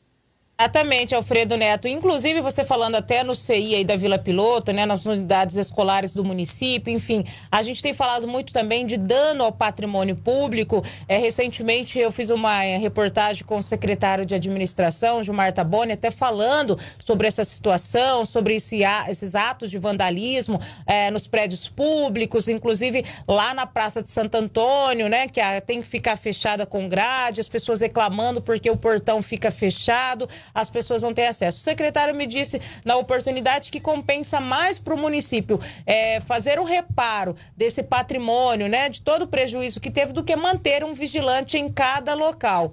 Exatamente, Alfredo Neto. Inclusive, você falando até no CI aí da Vila Piloto, né, nas unidades escolares do município, enfim, a gente tem falado muito também de dano ao patrimônio público. É, recentemente, eu fiz uma eh, reportagem com o secretário de administração, Gilmar Taboni, até falando sobre essa situação, sobre esse, esses atos de vandalismo é, nos prédios públicos, inclusive lá na Praça de Santo Antônio, né, que a, tem que ficar fechada com grade, as pessoas reclamando porque o portão fica fechado as pessoas vão ter acesso. O secretário me disse na oportunidade que compensa mais para o município é, fazer o reparo desse patrimônio, né, de todo o prejuízo que teve, do que manter um vigilante em cada local.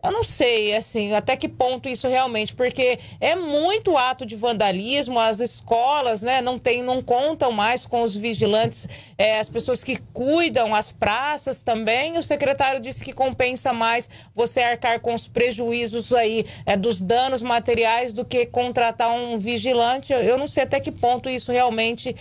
Eu não sei, assim, até que ponto isso realmente, porque é muito ato de vandalismo, as escolas, né, não tem, não contam mais com os vigilantes, é, as pessoas que cuidam, as praças também. O secretário disse que compensa mais você arcar com os prejuízos aí, é, dos danos materiais do que contratar um vigilante. Eu, eu não sei até que ponto isso realmente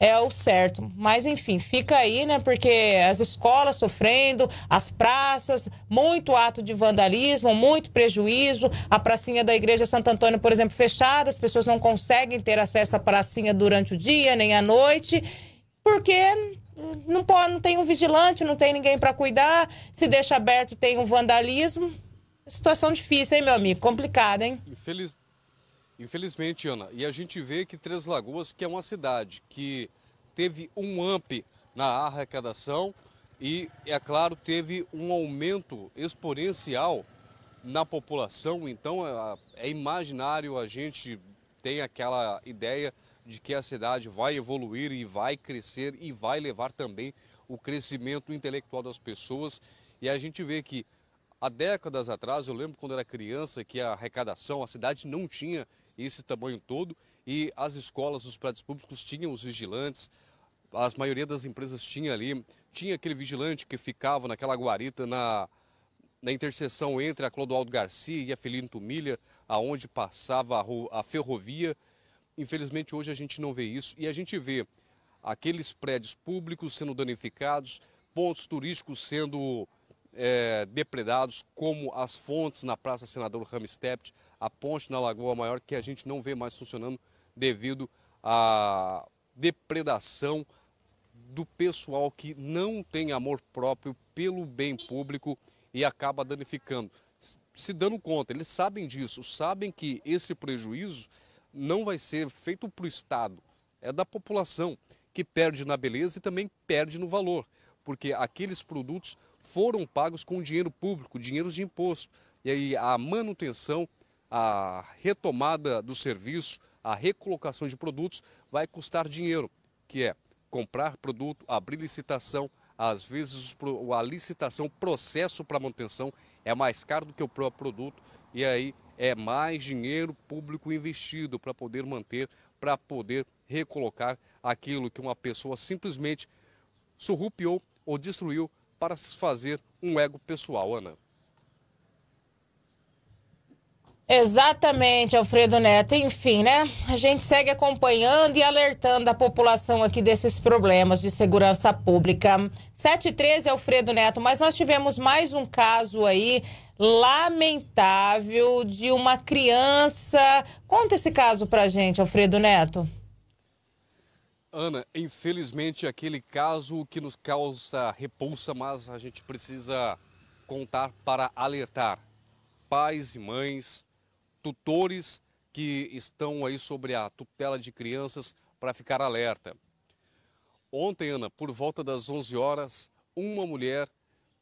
é o certo. Mas enfim, fica aí, né? Porque as escolas sofrendo, as praças, muito ato de vandalismo, muito prejuízo. A pracinha da Igreja Santo Antônio, por exemplo, fechada, as pessoas não conseguem ter acesso à pracinha durante o dia nem à noite, porque não, pode, não tem um vigilante, não tem ninguém para cuidar. Se deixa aberto, tem um vandalismo. Situação difícil, hein, meu amigo? Complicada, hein? Infeliz... Infelizmente, Ana. E a gente vê que Três Lagoas, que é uma cidade que teve um amp na arrecadação e, é claro, teve um aumento exponencial na população. Então, é, é imaginário a gente tem aquela ideia de que a cidade vai evoluir e vai crescer e vai levar também o crescimento intelectual das pessoas. E a gente vê que há décadas atrás, eu lembro quando era criança, que a arrecadação, a cidade não tinha esse tamanho todo e as escolas, os prédios públicos tinham os vigilantes, a maioria das empresas tinha ali, tinha aquele vigilante que ficava naquela guarita na, na interseção entre a Clodoaldo Garcia e a Felinto Milha, aonde passava a, a ferrovia. Infelizmente hoje a gente não vê isso e a gente vê aqueles prédios públicos sendo danificados, pontos turísticos sendo é, depredados, como as fontes na Praça Senador Ramstept, a ponte na Lagoa Maior, que a gente não vê mais funcionando devido à depredação do pessoal que não tem amor próprio pelo bem público e acaba danificando. Se dando conta, eles sabem disso, sabem que esse prejuízo não vai ser feito para o Estado, é da população, que perde na beleza e também perde no valor, porque aqueles produtos foram pagos com dinheiro público, dinheiros de imposto. E aí a manutenção a retomada do serviço, a recolocação de produtos, vai custar dinheiro, que é comprar produto, abrir licitação, às vezes a licitação, o processo para manutenção é mais caro do que o próprio produto e aí é mais dinheiro público investido para poder manter, para poder recolocar aquilo que uma pessoa simplesmente surrupiou ou destruiu para fazer um ego pessoal, Ana. Exatamente, Alfredo Neto. Enfim, né? A gente segue acompanhando e alertando a população aqui desses problemas de segurança pública. 7h13, Alfredo Neto, mas nós tivemos mais um caso aí lamentável de uma criança. Conta esse caso pra gente, Alfredo Neto. Ana, infelizmente aquele caso que nos causa repulsa, mas a gente precisa contar para alertar pais e mães tutores que estão aí sobre a tutela de crianças para ficar alerta. Ontem, Ana, por volta das 11 horas, uma mulher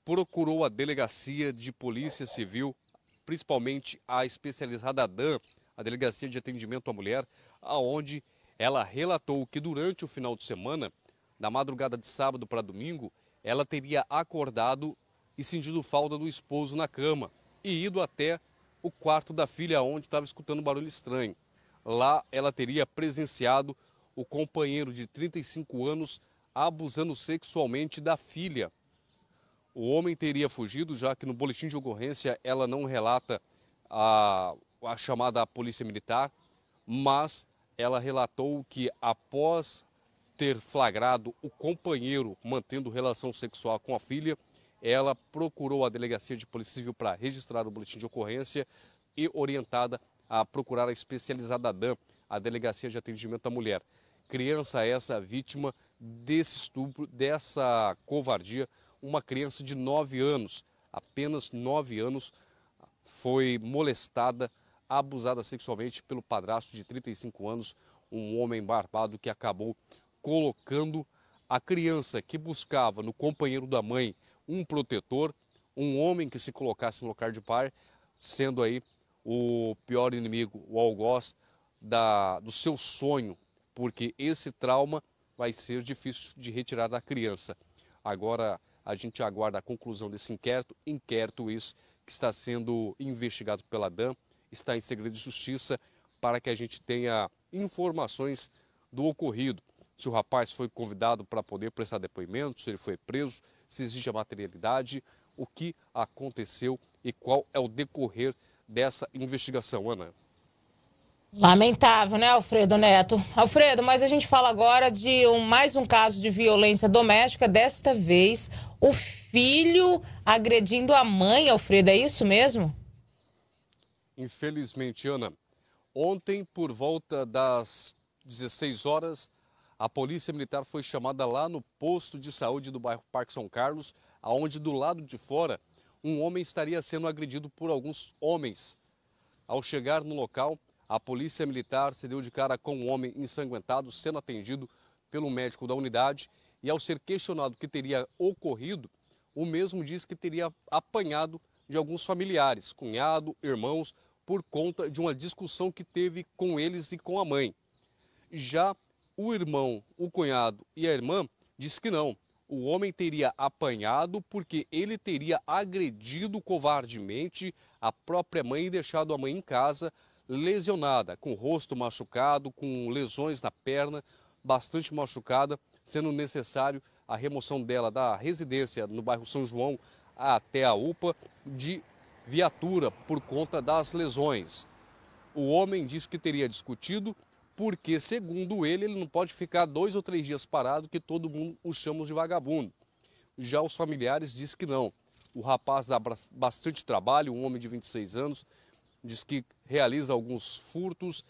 procurou a delegacia de polícia civil, principalmente a especializada DAN, a delegacia de atendimento à mulher, aonde ela relatou que durante o final de semana, da madrugada de sábado para domingo, ela teria acordado e sentido falta do esposo na cama e ido até o quarto da filha, onde estava escutando um barulho estranho. Lá ela teria presenciado o companheiro de 35 anos abusando sexualmente da filha. O homem teria fugido, já que no boletim de ocorrência ela não relata a, a chamada à polícia militar, mas ela relatou que após ter flagrado o companheiro mantendo relação sexual com a filha, ela procurou a Delegacia de Polícia Civil para registrar o boletim de ocorrência e orientada a procurar a especializada DAM, a Delegacia de Atendimento à Mulher. Criança essa vítima desse estupro, dessa covardia, uma criança de 9 anos, apenas 9 anos, foi molestada, abusada sexualmente pelo padrasto de 35 anos, um homem barbado que acabou colocando a criança que buscava no companheiro da mãe um protetor, um homem que se colocasse no lugar de pai, sendo aí o pior inimigo, o algoz da, do seu sonho, porque esse trauma vai ser difícil de retirar da criança. Agora a gente aguarda a conclusão desse inquérito, inquérito esse que está sendo investigado pela DAM, está em segredo de justiça, para que a gente tenha informações do ocorrido. Se o rapaz foi convidado para poder prestar depoimento, se ele foi preso, se exige a materialidade, o que aconteceu e qual é o decorrer dessa investigação, Ana. Lamentável, né, Alfredo Neto? Alfredo, mas a gente fala agora de um, mais um caso de violência doméstica, desta vez o filho agredindo a mãe, Alfredo, é isso mesmo? Infelizmente, Ana. Ontem, por volta das 16 horas, a polícia militar foi chamada lá no posto de saúde do bairro Parque São Carlos, aonde do lado de fora um homem estaria sendo agredido por alguns homens. Ao chegar no local, a polícia militar se deu de cara com um homem ensanguentado sendo atendido pelo médico da unidade e ao ser questionado o que teria ocorrido, o mesmo diz que teria apanhado de alguns familiares, cunhado, irmãos, por conta de uma discussão que teve com eles e com a mãe. Já o irmão, o cunhado e a irmã diz que não. O homem teria apanhado porque ele teria agredido covardemente a própria mãe e deixado a mãe em casa lesionada, com o rosto machucado, com lesões na perna, bastante machucada, sendo necessário a remoção dela da residência no bairro São João até a UPA de viatura por conta das lesões. O homem disse que teria discutido porque, segundo ele, ele não pode ficar dois ou três dias parado, que todo mundo o chama de vagabundo. Já os familiares dizem que não. O rapaz dá bastante trabalho, um homem de 26 anos, diz que realiza alguns furtos,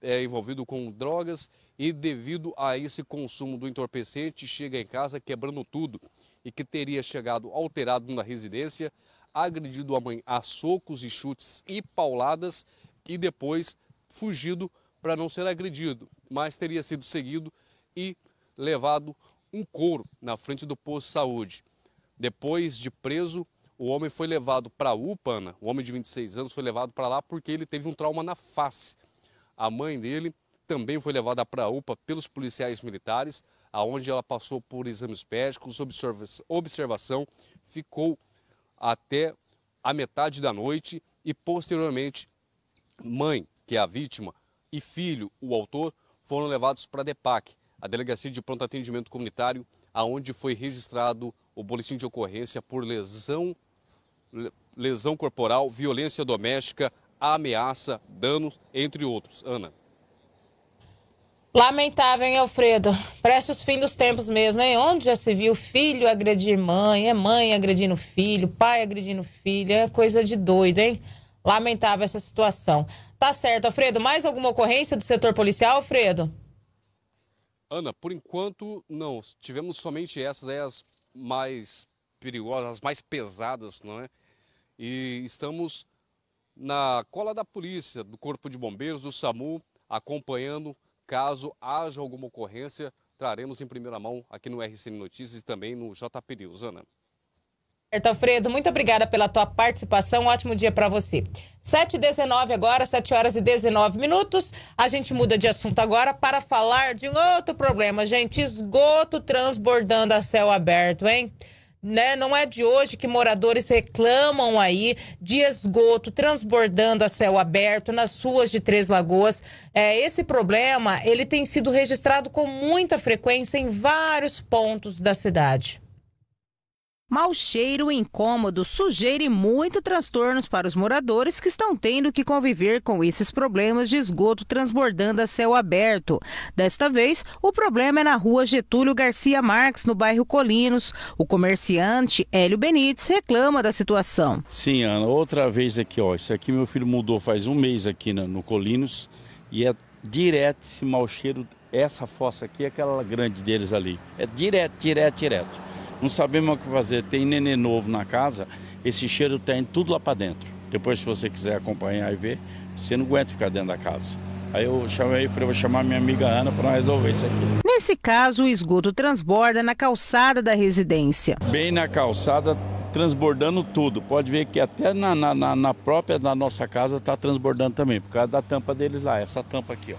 é envolvido com drogas e, devido a esse consumo do entorpecente, chega em casa quebrando tudo e que teria chegado alterado na residência, agredido a mãe a socos e chutes e pauladas e depois fugido para não ser agredido, mas teria sido seguido e levado um couro na frente do posto de saúde. Depois de preso, o homem foi levado para a UPA, Ana, o homem de 26 anos foi levado para lá porque ele teve um trauma na face. A mãe dele também foi levada para a UPA pelos policiais militares, aonde ela passou por exames médicos, observação, ficou até a metade da noite e posteriormente mãe, que é a vítima, e filho, o autor, foram levados para a DEPAC, a Delegacia de Pronto Atendimento Comunitário, aonde foi registrado o boletim de ocorrência por lesão, lesão corporal, violência doméstica, ameaça, danos, entre outros. Ana. Lamentável, hein, Alfredo? Parece os fim dos tempos mesmo, hein? Onde já se viu filho agredir mãe, é mãe agredindo filho, pai agredindo filho, é coisa de doido, hein? Lamentável essa situação. Tá certo, Alfredo. Mais alguma ocorrência do setor policial, Alfredo? Ana, por enquanto não. Tivemos somente essas aí, as mais perigosas, as mais pesadas, não é? E estamos na cola da polícia, do Corpo de Bombeiros, do SAMU, acompanhando. Caso haja alguma ocorrência, traremos em primeira mão aqui no RCN Notícias e também no JP News. Ana. Roberto Alfredo, muito obrigada pela tua participação. Um ótimo dia para você. 7h19 agora, 7 horas e 19 minutos. A gente muda de assunto agora para falar de um outro problema, gente. Esgoto transbordando a céu aberto, hein? Né? Não é de hoje que moradores reclamam aí de esgoto transbordando a céu aberto nas ruas de Três Lagoas. É, esse problema ele tem sido registrado com muita frequência em vários pontos da cidade. Mau cheiro, incômodo, sujeira e muito transtornos para os moradores que estão tendo que conviver com esses problemas de esgoto transbordando a céu aberto. Desta vez, o problema é na rua Getúlio Garcia Marques, no bairro Colinos. O comerciante Hélio Benites reclama da situação. Sim, Ana, outra vez aqui, ó. Isso aqui meu filho mudou faz um mês aqui no, no Colinos e é direto esse mau cheiro. Essa fossa aqui é aquela grande deles ali. É direto, direto, direto. Não sabemos o que fazer. Tem nenê novo na casa, esse cheiro tem tudo lá para dentro. Depois, se você quiser acompanhar e ver, você não aguenta ficar dentro da casa. Aí eu chamei e falei, vou chamar minha amiga Ana para resolver isso aqui. Nesse caso, o esgoto transborda na calçada da residência. Bem na calçada, transbordando tudo. Pode ver que até na, na, na própria da nossa casa está transbordando também, por causa da tampa deles lá, essa tampa aqui, ó.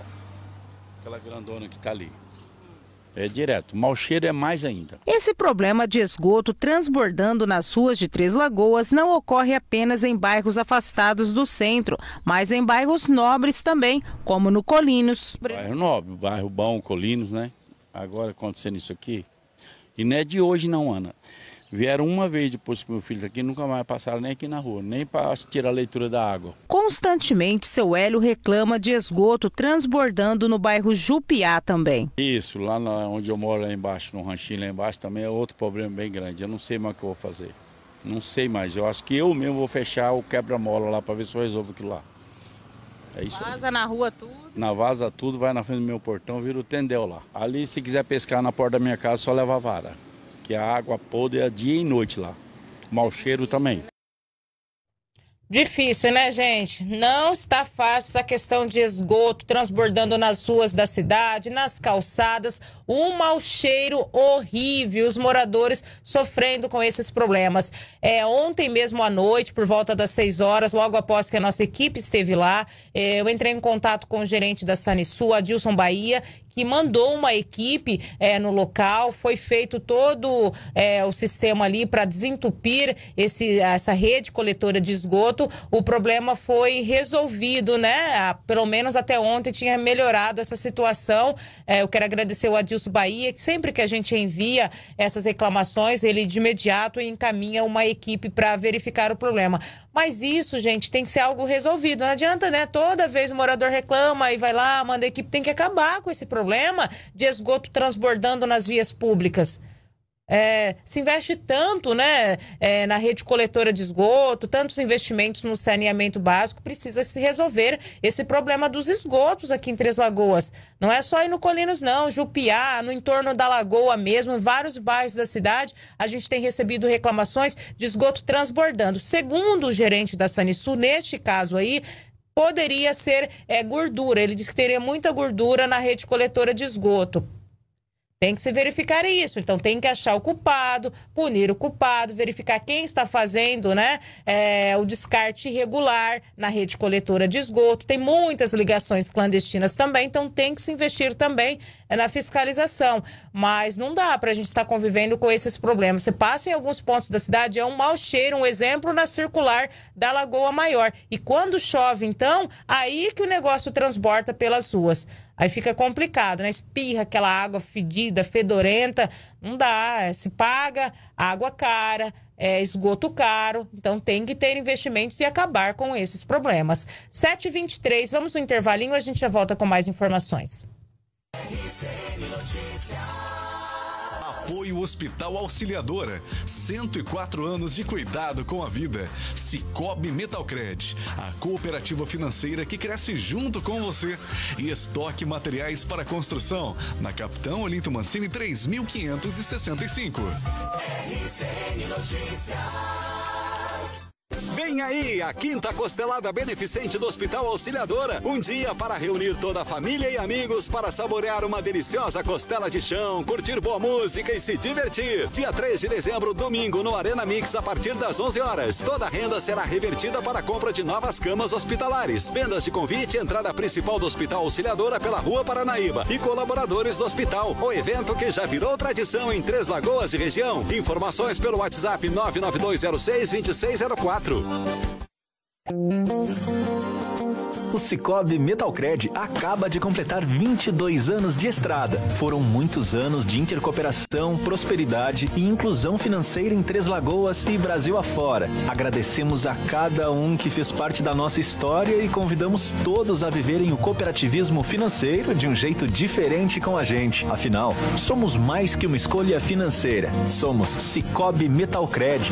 Aquela grandona que está ali. É direto. Mau cheiro é mais ainda. Esse problema de esgoto transbordando nas ruas de Três Lagoas não ocorre apenas em bairros afastados do centro, mas em bairros nobres também, como no Colinos. Bairro nobre, bairro bom, Colinos, né? Agora acontecendo isso aqui. E não é de hoje não, Ana. Vieram uma vez depois que meu filho tá aqui, nunca mais passaram nem aqui na rua, nem para tirar a leitura da água. Constantemente, seu Hélio reclama de esgoto transbordando no bairro Jupiá também. Isso, lá onde eu moro, lá embaixo, no ranchinho lá embaixo, também é outro problema bem grande. Eu não sei mais o que eu vou fazer. Não sei mais. Eu acho que eu mesmo vou fechar o quebra-mola lá para ver se eu resolvo aquilo lá. É isso Vaza aí. na rua tudo? Na vaza tudo, vai na frente do meu portão, vira o tendel lá. Ali, se quiser pescar na porta da minha casa, é só leva a vara que a água podre é dia e noite lá. Mau cheiro também. Difícil, né, gente? Não está fácil essa questão de esgoto transbordando nas ruas da cidade, nas calçadas, um mau cheiro horrível, os moradores sofrendo com esses problemas. É, ontem mesmo à noite, por volta das 6 horas, logo após que a nossa equipe esteve lá, é, eu entrei em contato com o gerente da Sanisul, Adilson Bahia, que mandou uma equipe é, no local, foi feito todo é, o sistema ali para desentupir esse, essa rede coletora de esgoto. O problema foi resolvido, né? Ah, pelo menos até ontem tinha melhorado essa situação. É, eu quero agradecer o Adilson Bahia, que sempre que a gente envia essas reclamações, ele de imediato encaminha uma equipe para verificar o problema. Mas isso, gente, tem que ser algo resolvido. Não adianta, né? Toda vez o morador reclama e vai lá, manda a equipe, tem que acabar com esse problema problema de esgoto transbordando nas vias públicas. É, se investe tanto né, é, na rede coletora de esgoto, tantos investimentos no saneamento básico, precisa se resolver esse problema dos esgotos aqui em Três Lagoas. Não é só aí no Colinos, não. Jupiá, no entorno da Lagoa mesmo, em vários bairros da cidade, a gente tem recebido reclamações de esgoto transbordando. Segundo o gerente da Sul, neste caso aí, poderia ser é, gordura. Ele diz que teria muita gordura na rede coletora de esgoto. Tem que se verificar isso. Então tem que achar o culpado, punir o culpado, verificar quem está fazendo né, é, o descarte irregular na rede coletora de esgoto. Tem muitas ligações clandestinas também, então tem que se investir também é, na fiscalização. Mas não dá para a gente estar convivendo com esses problemas. Você passa em alguns pontos da cidade, é um mau cheiro, um exemplo na circular da Lagoa Maior. E quando chove, então, aí que o negócio transborda pelas ruas. Aí fica complicado, né? Espirra aquela água fedida, fedorenta, não dá. É, se paga água cara, é, esgoto caro. Então tem que ter investimentos e acabar com esses problemas. 7h23, vamos no intervalinho, a gente já volta com mais informações. RCN Apoio Hospital Auxiliadora. 104 anos de cuidado com a vida. Cicobi Metalcred, a cooperativa financeira que cresce junto com você. E estoque materiais para construção. Na Capitão Olinto Mancini 3565. RCN Notícias. Vem aí a quinta costelada beneficente do Hospital Auxiliadora. Um dia para reunir toda a família e amigos para saborear uma deliciosa costela de chão, curtir boa música e se divertir. Dia 3 de dezembro, domingo, no Arena Mix, a partir das 11 horas. Toda a renda será revertida para a compra de novas camas hospitalares. Vendas de convite, entrada principal do Hospital Auxiliadora pela Rua Paranaíba e colaboradores do hospital. O evento que já virou tradição em Três Lagoas e região. Informações pelo WhatsApp 99206 2604 quatro. O Cicobi Metalcred acaba de completar 22 anos de estrada. Foram muitos anos de intercooperação, prosperidade e inclusão financeira em Três Lagoas e Brasil afora. Agradecemos a cada um que fez parte da nossa história e convidamos todos a viverem o cooperativismo financeiro de um jeito diferente com a gente. Afinal, somos mais que uma escolha financeira. Somos Cicobi Metalcred.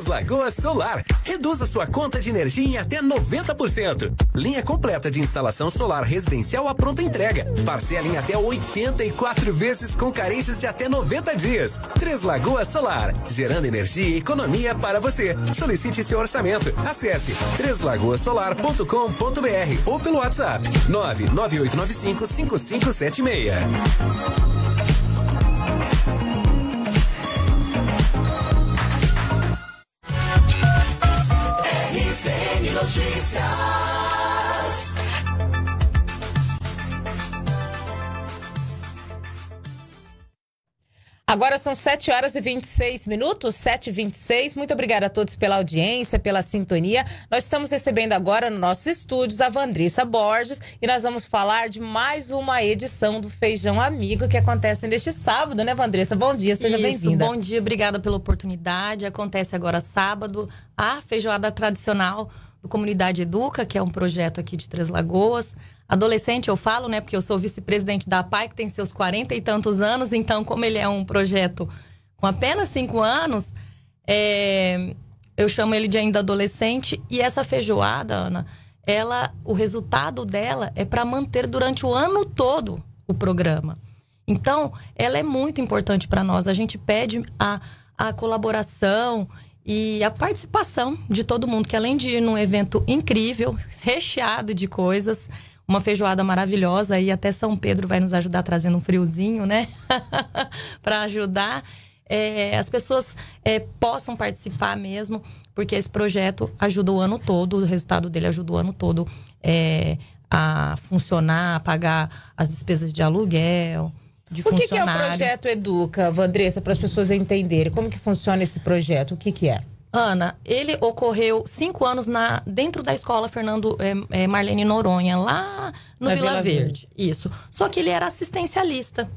Três Lagoas Solar. Reduza sua conta de energia em até 90%. Linha completa de instalação solar residencial à pronta entrega. Parcela em até 84 vezes com carências de até 90 dias. Três Lagoas Solar. Gerando energia e economia para você. Solicite seu orçamento. Acesse treslagoasolar.com.br ou pelo WhatsApp 99895 5576. Notícias. Agora são 7 horas e 26 minutos, 7 e 26. Muito obrigada a todos pela audiência, pela sintonia. Nós estamos recebendo agora nos nossos estúdios a Vandressa Borges e nós vamos falar de mais uma edição do Feijão Amigo que acontece neste sábado, né, Vandressa? Bom dia, seja bem-vinda. Bom dia, obrigada pela oportunidade. Acontece agora sábado a feijoada tradicional do Comunidade Educa, que é um projeto aqui de Três Lagoas. Adolescente, eu falo, né? Porque eu sou vice-presidente da APAI, que tem seus quarenta e tantos anos. Então, como ele é um projeto com apenas cinco anos, é... eu chamo ele de ainda adolescente. E essa feijoada, Ana, ela, o resultado dela é para manter durante o ano todo o programa. Então, ela é muito importante para nós. A gente pede a, a colaboração e a participação de todo mundo, que além de ir num evento incrível, recheado de coisas, uma feijoada maravilhosa e até São Pedro vai nos ajudar trazendo um friozinho, né? [laughs] para ajudar é, as pessoas é, possam participar mesmo, porque esse projeto ajuda o ano todo, o resultado dele ajuda o ano todo é, a funcionar, a pagar as despesas de aluguel, de o que, que, é o projeto Educa, Vandressa, para as pessoas entenderem como que funciona esse projeto? O que, que é? Ana, ele ocorreu cinco anos na, dentro da escola Fernando é, é, Marlene Noronha, lá no na Vila, Vila Verde. Verde. Isso. Só que ele era assistencialista.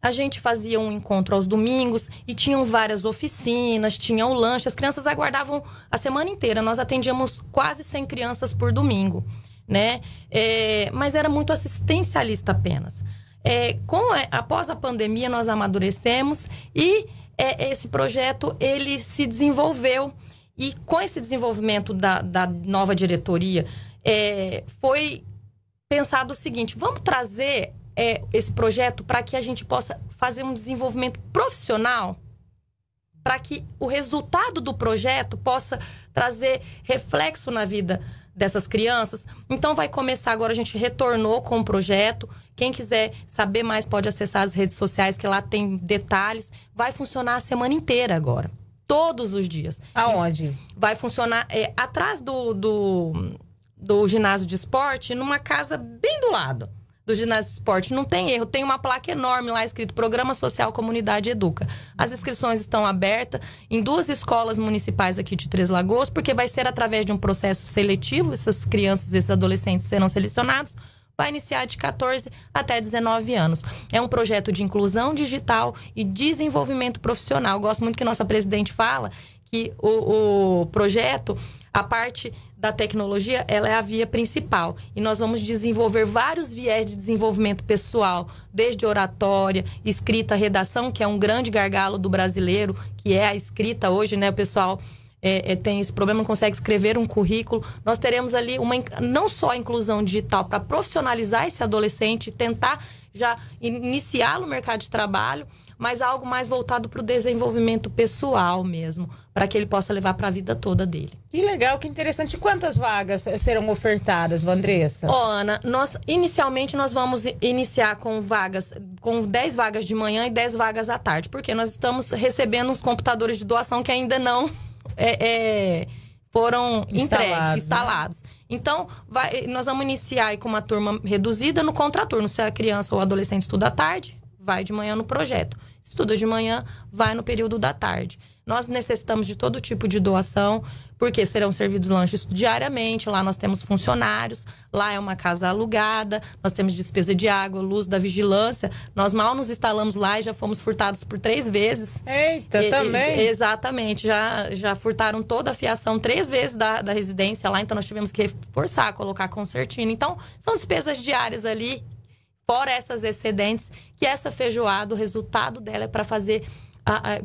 A gente fazia um encontro aos domingos e tinham várias oficinas, tinham um lanche. As crianças aguardavam a semana inteira. Nós atendíamos quase 100 crianças por domingo, né? É, mas era muito assistencialista apenas é, com a, após a pandemia, nós amadurecemos e é, esse projeto ele se desenvolveu. E com esse desenvolvimento da, da nova diretoria, é, foi pensado o seguinte: vamos trazer é, esse projeto para que a gente possa fazer um desenvolvimento profissional, para que o resultado do projeto possa trazer reflexo na vida dessas crianças. Então vai começar agora, a gente retornou com o projeto. Quem quiser saber mais pode acessar as redes sociais, que lá tem detalhes. Vai funcionar a semana inteira agora. Todos os dias. Aonde? Vai funcionar é, atrás do, do, do ginásio de esporte, numa casa bem do lado do ginásio esporte. Não tem erro, tem uma placa enorme lá escrito Programa Social Comunidade Educa. As inscrições estão abertas em duas escolas municipais aqui de Três Lagoas, porque vai ser através de um processo seletivo, essas crianças, esses adolescentes serão selecionados vai iniciar de 14 até 19 anos. É um projeto de inclusão digital e desenvolvimento profissional. Eu gosto muito que nossa presidente fala que o, o projeto, a parte da tecnologia, ela é a via principal. E nós vamos desenvolver vários viés de desenvolvimento pessoal, desde oratória, escrita, redação, que é um grande gargalo do brasileiro, que é a escrita hoje, né, o pessoal é, é, tem esse problema, não consegue escrever um currículo. Nós teremos ali uma não só a inclusão digital para profissionalizar esse adolescente, tentar já iniciá-lo no mercado de trabalho, mas algo mais voltado para o desenvolvimento pessoal mesmo, para que ele possa levar para a vida toda dele. Que legal, que interessante. Quantas vagas eh, serão ofertadas, Vandressa? Ó, oh, Ana, nós inicialmente nós vamos iniciar com vagas, com 10 vagas de manhã e 10 vagas à tarde, porque nós estamos recebendo uns computadores de doação que ainda não é, é, foram instalados, entregues, instalados. Né? Então, vai, nós vamos iniciar com uma turma reduzida no contraturno, se a criança ou adolescente estuda à tarde, vai de manhã no projeto. Estuda de manhã, vai no período da tarde. Nós necessitamos de todo tipo de doação, porque serão servidos lanches diariamente. Lá nós temos funcionários, lá é uma casa alugada, nós temos despesa de água, luz da vigilância. Nós mal nos instalamos lá e já fomos furtados por três vezes. Eita, e, também! E, exatamente, já, já furtaram toda a fiação três vezes da, da residência lá, então nós tivemos que reforçar, colocar concertina. Então, são despesas diárias ali fora essas excedentes, que essa feijoada, o resultado dela é para fazer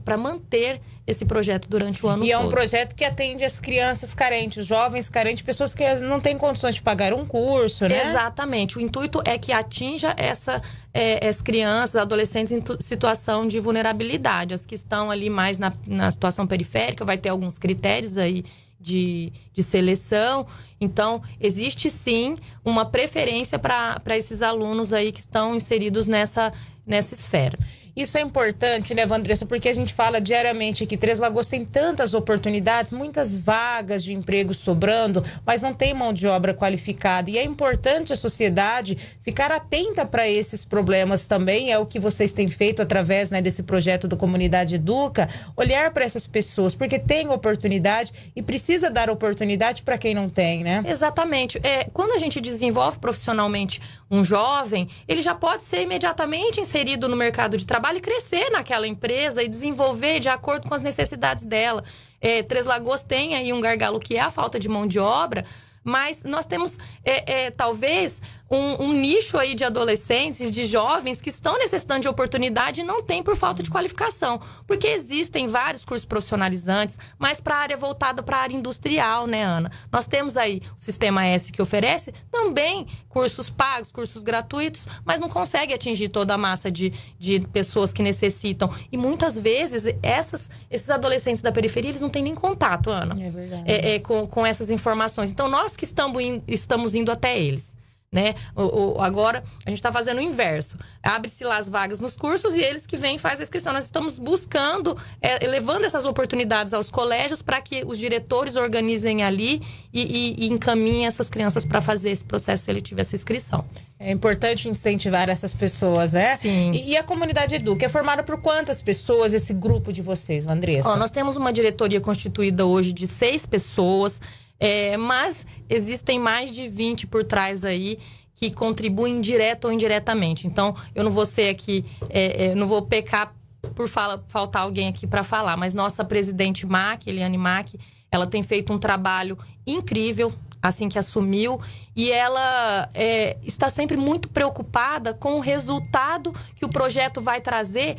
para manter esse projeto durante o ano todo E é um projeto que atende as crianças carentes, jovens carentes, pessoas que não têm condições de pagar um curso, né? Exatamente. O intuito é que atinja essa, é, as crianças, adolescentes em situação de vulnerabilidade. As que estão ali mais na, na situação periférica, vai ter alguns critérios aí de, de seleção. Então, existe sim uma preferência para esses alunos aí que estão inseridos nessa, nessa esfera. Isso é importante, né, Vandressa? Porque a gente fala diariamente que Três Lagoas tem tantas oportunidades, muitas vagas de emprego sobrando, mas não tem mão de obra qualificada. E é importante a sociedade ficar atenta para esses problemas também. É o que vocês têm feito através né, desse projeto do Comunidade Educa, olhar para essas pessoas, porque tem oportunidade e precisa dar oportunidade para quem não tem, né? Exatamente. É, quando a gente desenvolve profissionalmente um jovem, ele já pode ser imediatamente inserido no mercado de trabalho trabalho e crescer naquela empresa e desenvolver de acordo com as necessidades dela. É, Três Lagoas tem aí um gargalo que é a falta de mão de obra, mas nós temos, é, é, talvez, um, um, nicho aí de adolescentes, de jovens que estão necessitando de oportunidade e não tem por falta de qualificação. Porque existem vários cursos profissionalizantes, mas para a área voltada para a área industrial, né, Ana? Nós temos aí o Sistema S que oferece também cursos pagos, cursos gratuitos, mas não consegue atingir toda a massa de, de pessoas que necessitam. E muitas vezes essas, esses adolescentes da periferia, eles não têm nem contato, Ana. É verdade. É, é, com, com essas informações. Então, nós que estamos, estamos indo até eles né? O, o, agora a gente está fazendo o inverso. Abre-se lá as vagas nos cursos e eles que vêm fazem a inscrição. Nós estamos buscando, é, levando essas oportunidades aos colégios para que os diretores organizem ali e, e, e encaminhem essas crianças para fazer esse processo seletivo, essa inscrição. É importante incentivar essas pessoas, né? Sim. E, e a comunidade Educa é formada por quantas pessoas esse grupo de vocês, Andressa? Ó, nós temos uma diretoria constituída hoje de seis pessoas. É, mas existem mais de 20 por trás aí que contribuem direto ou indiretamente. Então, eu não vou ser aqui, é, é, não vou pecar por fala, faltar alguém aqui para falar, mas nossa presidente Mac, Eliane Mac, ela tem feito um trabalho incrível assim que assumiu e ela é, está sempre muito preocupada com o resultado que o projeto vai trazer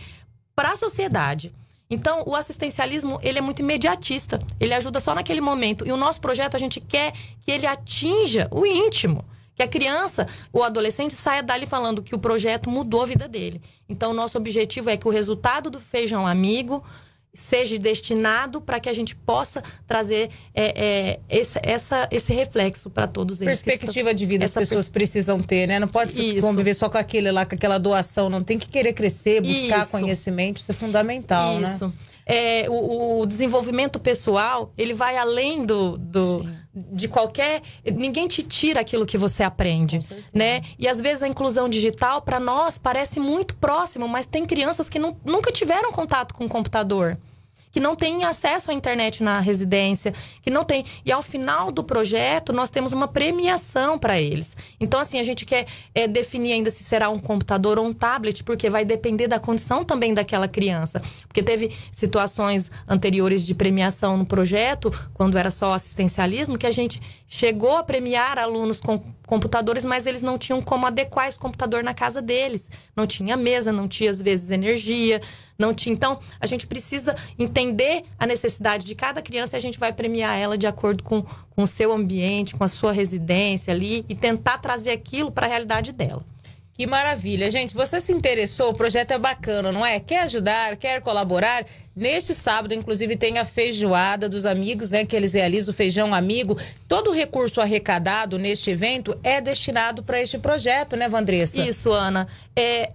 para a sociedade. Então, o assistencialismo, ele é muito imediatista. Ele ajuda só naquele momento. E o nosso projeto, a gente quer que ele atinja o íntimo. Que a criança, o adolescente, saia dali falando que o projeto mudou a vida dele. Então, o nosso objetivo é que o resultado do feijão amigo seja destinado para que a gente possa trazer é, é, esse, essa, esse reflexo para todos eles. Perspectiva estão, de vida as pessoas precisam ter, né? Não pode Isso. conviver só com aquele lá, com aquela doação. Não tem que querer crescer, buscar Isso. conhecimento. Isso é fundamental, né? Isso. né? é, o, o, desenvolvimento pessoal, ele vai além do, do de qualquer. Ninguém te tira aquilo que você aprende. né? E às vezes a inclusão digital, para nós, parece muito próximo, mas tem crianças que não, nunca tiveram contato com o computador que não têm acesso à internet na residência, que não tem. E ao final do projeto, nós temos uma premiação para eles. Então, assim, a gente quer é, definir ainda se será um computador ou um tablet, porque vai depender da condição também daquela criança. Porque teve situações anteriores de premiação no projeto, quando era só assistencialismo, que a gente chegou a premiar alunos com computadores, mas eles não tinham como adequar esse computador na casa deles. Não tinha mesa, não tinha às vezes energia, não tinha. Então, a gente precisa entender a necessidade de cada criança e a gente vai premiar ela de acordo com, com o seu ambiente, com a sua residência ali e tentar trazer aquilo para a realidade dela. Que maravilha, gente. Você se interessou? O projeto é bacana, não é? Quer ajudar? Quer colaborar? Neste sábado, inclusive, tem a feijoada dos amigos, né? Que eles realizam o feijão amigo. Todo o recurso arrecadado neste evento é destinado para este projeto, né, Vandressa? Isso, Ana. É,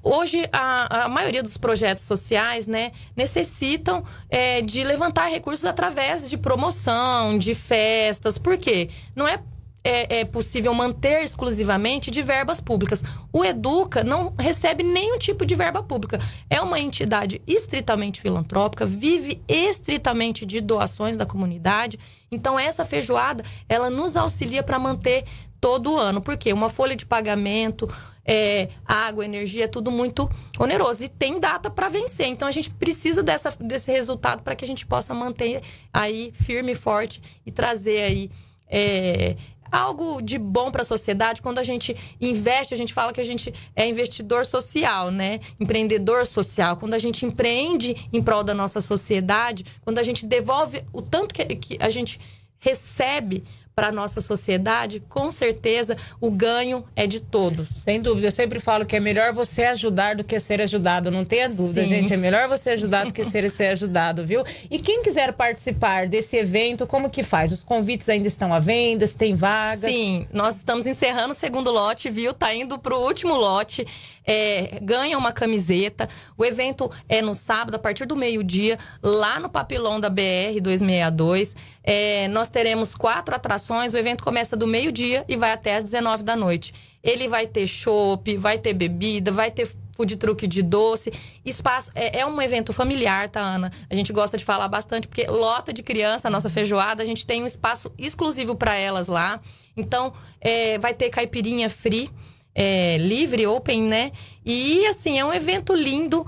hoje a, a, maioria dos projetos sociais né, necessitam é, de levantar recursos através de promoção, de festas. Por quê? Não é é, é, possível manter exclusivamente de verbas públicas. O Educa não recebe nenhum tipo de verba pública. É uma entidade estritamente filantrópica, vive estritamente de doações da comunidade. Então, essa feijoada, ela nos auxilia para manter todo ano. porque Uma folha de pagamento, é, água, energia, é tudo muito oneroso. E tem data para vencer. Então, a gente precisa dessa, desse resultado para que a gente possa manter aí firme e forte e trazer aí é, algo de bom para a sociedade. Quando a gente investe, a gente fala que a gente é investidor social, né? Empreendedor social. Quando a gente empreende em prol da nossa sociedade, quando a gente devolve o tanto que, que a gente recebe para a nossa sociedade, com certeza o ganho é de todos. Sem dúvida, eu sempre falo que é melhor você ajudar do que ser ajudado, não tenha dúvida, Sim. gente, é melhor você ajudar do que ser, ser ajudado, viu? E quem quiser participar desse evento, como que faz? Os convites ainda estão à venda, tem vagas? Sim, nós estamos encerrando o segundo lote, viu? Tá indo para o último lote é, ganha uma camiseta. O evento é no sábado, a partir do meio-dia, lá no Papilão da BR 262. É, nós teremos quatro atrações. O evento começa do meio-dia e vai até às 19 da noite. Ele vai ter chopp, vai ter bebida, vai ter food truck de doce, espaço. É, é, um evento familiar, tá, Ana? A gente gosta de falar bastante, porque lota de criança, a nossa feijoada, a gente tem um espaço exclusivo para elas lá. Então, é, vai ter caipirinha free é, livre, open, né? E assim, é um evento lindo.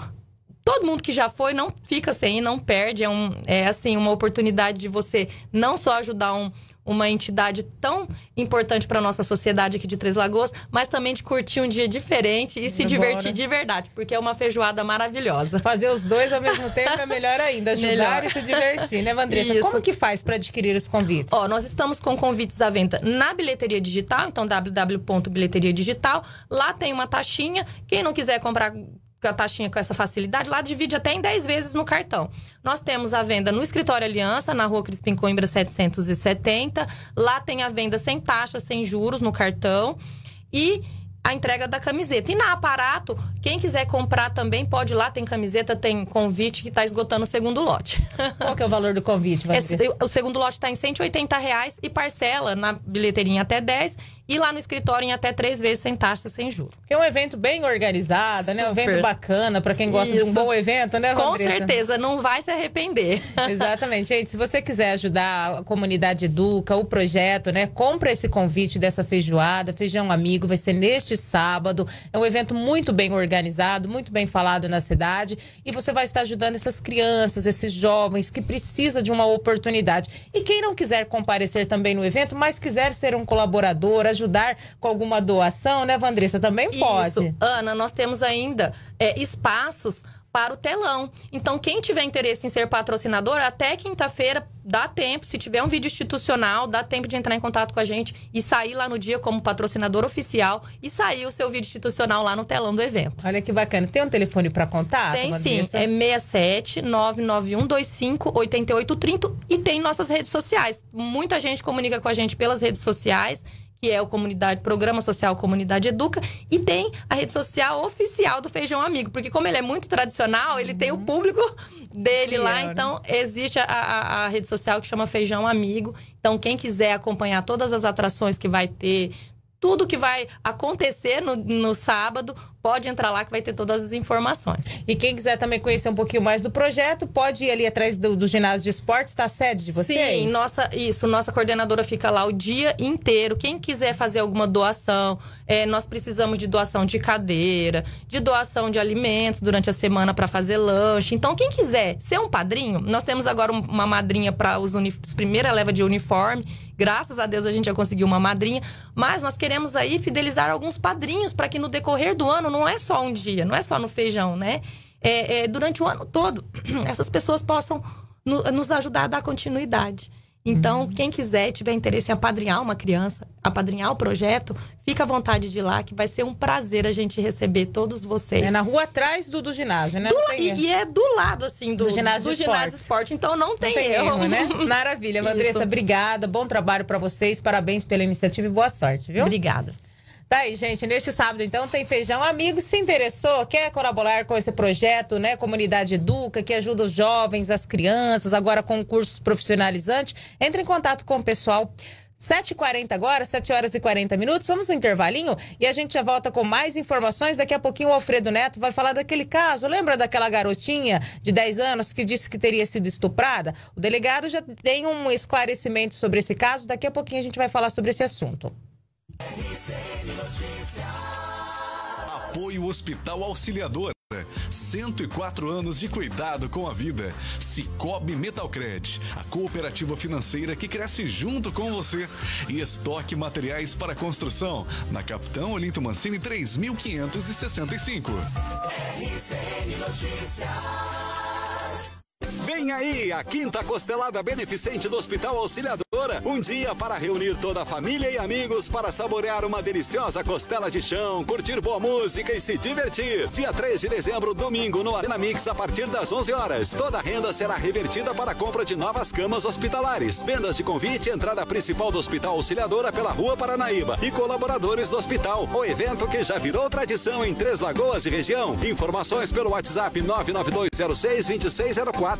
Todo mundo que já foi não fica sem, não perde. É, um, é assim, uma oportunidade de você não só ajudar um uma entidade tão importante para nossa sociedade aqui de Três Lagoas, mas também de curtir um dia diferente e é se divertir né? de verdade, porque é uma feijoada maravilhosa. Fazer os dois ao mesmo tempo é melhor ainda, ajudar melhor. e se divertir, né, Vandressa? Isso. Como que faz para adquirir os convites? Ó, nós estamos com convites à venda na bilheteria digital, então www.bilheteria digital. Lá tem uma taxinha. Quem não quiser comprar a taxinha com essa facilidade, lá divide até em 10 vezes no cartão. Nós temos a venda no escritório Aliança, na rua Crispim Coimbra 770. Lá tem a venda sem taxa, sem juros no cartão. E a entrega da camiseta. E na aparato, quem quiser comprar também pode ir lá, tem camiseta, tem convite que está esgotando o segundo lote. [laughs] Qual que é o valor do convite? É, o segundo lote está em 180 reais e parcela na bilheteirinha até 10 e lá no escritório em até três vezes sem taxa, sem juro. É um evento bem organizado, Super. né? Um evento bacana para quem gosta Isso. de um bom evento, né, Rodressa? Com certeza, não vai se arrepender. [laughs] Exatamente. Gente, se você quiser ajudar a comunidade Educa, o projeto, né? Compra esse convite dessa feijoada, feijão amigo, vai ser neste sábado. É um evento muito bem organizado, muito bem falado na cidade e você vai estar ajudando essas crianças, esses jovens que precisam de uma oportunidade. E quem não quiser comparecer também no evento, mas quiser ser um colaborador, ajudar ajudar com alguma doação, né, Vandressa? Também Isso. pode. Ana, nós temos ainda é, espaços para o telão. Então, quem tiver interesse em ser patrocinador, até quinta-feira dá tempo. Se tiver um vídeo institucional, dá tempo de entrar em contato com a gente e sair lá no dia como patrocinador oficial e sair o seu vídeo institucional lá no telão do evento. Olha que bacana. Tem um telefone para contato? Tem sim. É 67 991 25 8830 e tem nossas redes sociais. Muita gente comunica com a gente pelas redes sociais que é o comunidade, programa social Comunidade Educa, e tem a rede social oficial do Feijão Amigo, porque como ele é muito tradicional, ele uhum. tem o uhum. público dele lá, né? então existe a, a, a, rede social que chama Feijão Amigo. Então, quem quiser acompanhar todas as atrações que vai ter, tudo que vai acontecer no, no sábado, pode entrar lá que vai ter todas as informações. E quem quiser também conhecer um pouquinho mais do projeto, pode ir ali atrás do, do ginásio de esportes, tá a sede de vocês? Sim, nossa, isso, nossa coordenadora fica lá o dia inteiro. Quem quiser fazer alguma doação, é, nós precisamos de doação de cadeira, de doação de alimentos durante a semana para fazer lanche. Então, quem quiser ser um padrinho, nós temos agora uma madrinha para os, os primeira leva de uniforme Graças a Deus a gente já conseguiu uma madrinha, mas nós queremos aí fidelizar alguns padrinhos para que no decorrer do ano, não é só um dia, não é só no feijão, né? É, é, durante o ano todo, [clears throat] essas pessoas possam no, nos ajudar a dar continuidade. Então, uhum. quem quiser, tiver interesse em apadrinhar uma criança, apadrinhar o projeto, fica à vontade de ir lá, que vai ser um prazer a gente receber todos vocês. É na rua atrás do, do ginásio, né? Do, e, e, é do lado, assim, do, do ginásio, do esporte. ginásio esporte. Então não tem, não tem erro. erro. né? Maravilha, Andressa, obrigada. Bom trabalho para vocês, parabéns pela iniciativa e boa sorte, viu? Obrigada. Tá aí, gente. Neste sábado, então, tem feijão. Amigo, se interessou, quer colaborar com esse projeto, né? Comunidade Educa, que ajuda os jovens, as crianças, agora com cursos profissionalizantes, entre em contato com o pessoal. 7h40 agora, 7 horas e 40 minutos. Vamos no intervalinho e a gente já volta com mais informações. Daqui a pouquinho o Alfredo Neto vai falar daquele caso. Lembra daquela garotinha de 10 anos que disse que teria sido estuprada? O delegado já tem um esclarecimento sobre esse caso. Daqui a pouquinho a gente vai falar sobre esse assunto. RCN Apoio Hospital Auxiliador. 104 anos de cuidado com a vida. Cicobi Metalcred, a cooperativa financeira que cresce junto com você. E estoque materiais para construção, na Capitão Olinto Mancini 3565. RCN Notícias. Vem aí a quinta costelada beneficente do Hospital Auxiliadora. Um dia para reunir toda a família e amigos para saborear uma deliciosa costela de chão, curtir boa música e se divertir. Dia 3 de dezembro, domingo, no Arena Mix, a partir das 11 horas. Toda a renda será revertida para a compra de novas camas hospitalares. Vendas de convite, entrada principal do Hospital Auxiliadora pela Rua Paranaíba e colaboradores do hospital. O evento que já virou tradição em Três Lagoas e região. Informações pelo WhatsApp 99206 2604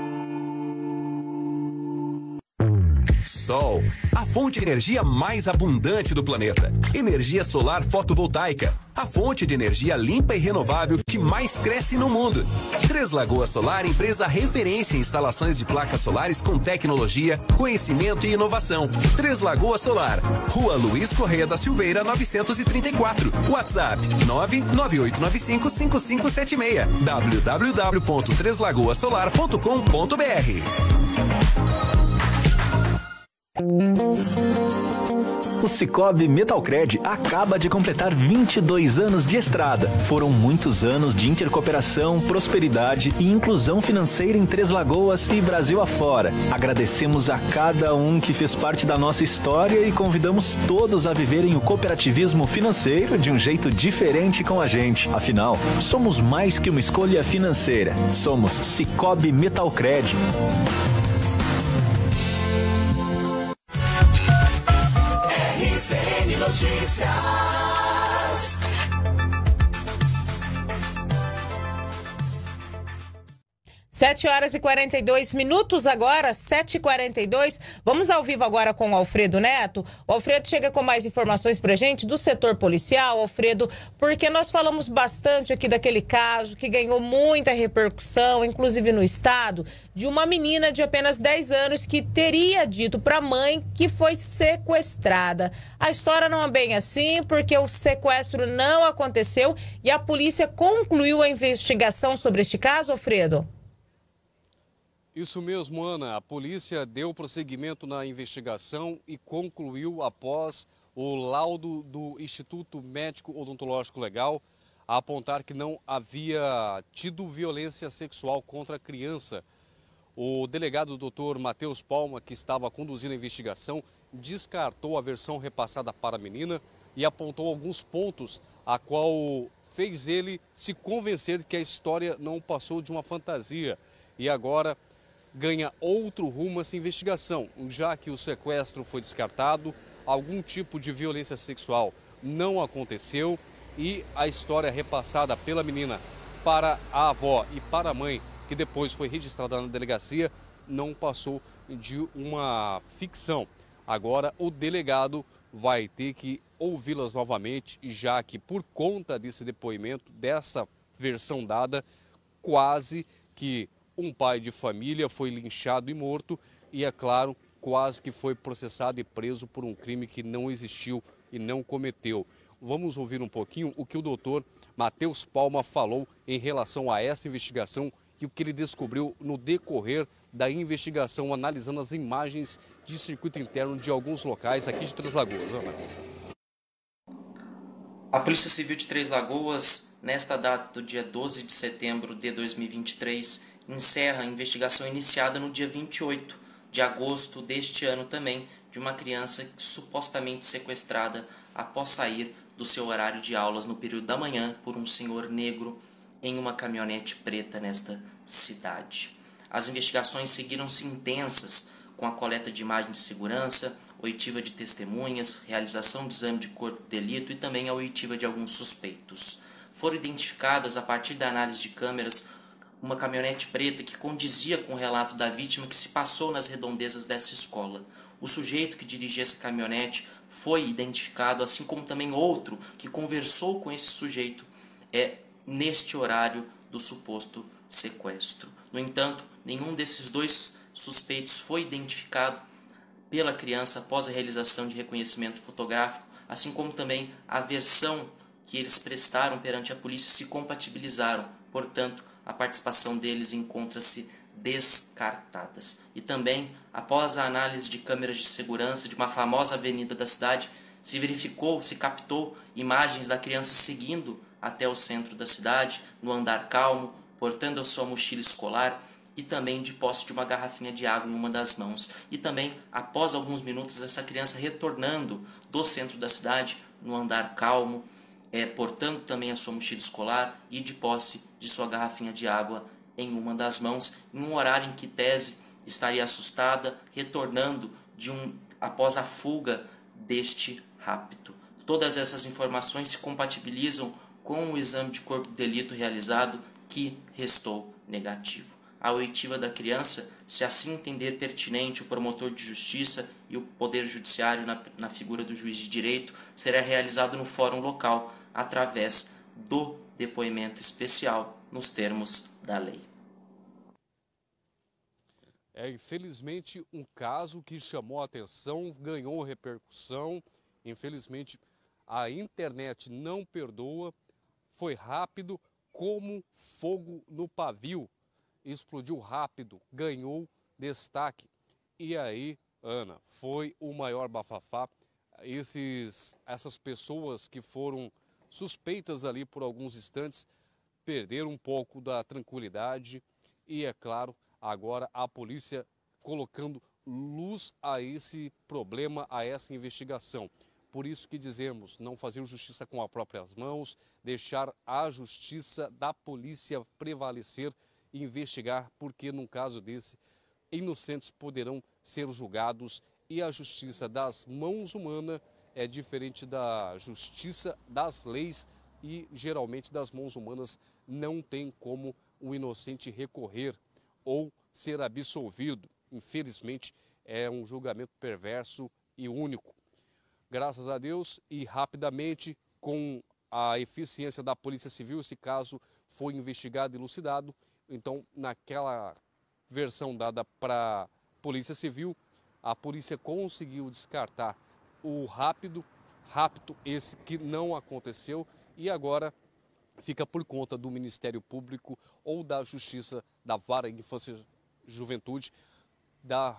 Sol, a fonte de energia mais abundante do planeta. Energia solar fotovoltaica, a fonte de energia limpa e renovável que mais cresce no mundo. Três Lagoas Solar, empresa referência em instalações de placas solares com tecnologia, conhecimento e inovação. Três Lagoas Solar, Rua Luiz Correia da Silveira, 934. WhatsApp 998955576. www.treslagoasolar.com.br o Cicobi Metalcred acaba de completar 22 anos de estrada. Foram muitos anos de intercooperação, prosperidade e inclusão financeira em Três Lagoas e Brasil afora. Agradecemos a cada um que fez parte da nossa história e convidamos todos a viverem o cooperativismo financeiro de um jeito diferente com a gente. Afinal, somos mais que uma escolha financeira. Somos Cicobi Metalcred. Notícias. 7 horas e 42 minutos agora, 7h42. Vamos ao vivo agora com o Alfredo Neto. O Alfredo chega com mais informações pra gente do setor policial, Alfredo, porque nós falamos bastante aqui daquele caso que ganhou muita repercussão, inclusive no estado, de uma menina de apenas 10 anos que teria dito pra mãe que foi sequestrada. A história não é bem assim, porque o sequestro não aconteceu e a polícia concluiu a investigação sobre este caso, Alfredo? Isso mesmo, Ana. A polícia deu prosseguimento na investigação e concluiu, após o laudo do Instituto Médico Odontológico Legal, a apontar que não havia tido violência sexual contra a criança. O delegado doutor Matheus Palma, que estava conduzindo a investigação, descartou a versão repassada para a menina e apontou alguns pontos a qual fez ele se convencer de que a história não passou de uma fantasia. E agora ganha outro rumo essa investigação, já que o sequestro foi descartado, algum tipo de violência sexual não aconteceu e a história é repassada pela menina para a avó e para a mãe, que depois foi registrada na delegacia, não passou de uma ficção. Agora o delegado vai ter que ouvi-las novamente, já que por conta desse depoimento, dessa versão dada, quase que um pai de família foi linchado e morto e, é claro, quase que foi processado e preso por um crime que não existiu e não cometeu. Vamos ouvir um pouquinho o que o doutor Matheus Palma falou em relação a essa investigação e o que ele descobriu no decorrer da investigação, analisando as imagens de circuito interno de alguns locais aqui de Três Lagoas. A Polícia Civil de Três Lagoas, nesta data do dia 12 de setembro de 2023, encerra a investigação iniciada no dia 28 de agosto deste ano também, de uma criança supostamente sequestrada após sair do seu horário de aulas no período da manhã por um senhor negro em uma caminhonete preta nesta cidade. As investigações seguiram-se intensas, com a coleta de imagens de segurança, oitiva de testemunhas, realização de exame de corpo de delito e também a oitiva de alguns suspeitos. Foram identificadas, a partir da análise de câmeras, uma caminhonete preta que condizia com o relato da vítima que se passou nas redondezas dessa escola. O sujeito que dirigia essa caminhonete foi identificado, assim como também outro que conversou com esse sujeito é neste horário do suposto sequestro. No entanto, nenhum desses dois suspeitos foi identificado pela criança após a realização de reconhecimento fotográfico, assim como também a versão que eles prestaram perante a polícia se compatibilizaram. Portanto, a participação deles encontra-se descartadas. E também, após a análise de câmeras de segurança de uma famosa avenida da cidade, se verificou, se captou imagens da criança seguindo até o centro da cidade, no andar calmo, portando a sua mochila escolar e também de posse de uma garrafinha de água em uma das mãos. E também, após alguns minutos, essa criança retornando do centro da cidade, no andar calmo, é, portando também a sua mochila escolar e de posse de sua garrafinha de água em uma das mãos, em um horário em que Tese estaria assustada, retornando de um após a fuga deste rapto. Todas essas informações se compatibilizam com o exame de corpo de delito realizado que restou negativo. A oitiva da criança, se assim entender pertinente o promotor de justiça e o poder judiciário na, na figura do juiz de direito, será realizado no fórum local, através do depoimento especial nos termos da lei. É, infelizmente, um caso que chamou atenção, ganhou repercussão. Infelizmente, a internet não perdoa. Foi rápido como fogo no pavio. Explodiu rápido, ganhou destaque. E aí, Ana, foi o maior bafafá. Esses, essas pessoas que foram suspeitas ali por alguns instantes, perderam um pouco da tranquilidade e, é claro, agora a polícia colocando luz a esse problema, a essa investigação. Por isso que dizemos, não fazer justiça com as próprias mãos, deixar a justiça da polícia prevalecer e investigar, porque num caso desse, inocentes poderão ser julgados e a justiça das mãos humanas é diferente da justiça, das leis e geralmente das mãos humanas não tem como o inocente recorrer ou ser absolvido. Infelizmente, é um julgamento perverso e único. Graças a Deus e rapidamente, com a eficiência da Polícia Civil, esse caso foi investigado e elucidado. Então, naquela versão dada para a Polícia Civil, a polícia conseguiu descartar o rápido, rápido esse que não aconteceu e agora fica por conta do Ministério Público ou da Justiça da Vara Infância e Juventude da,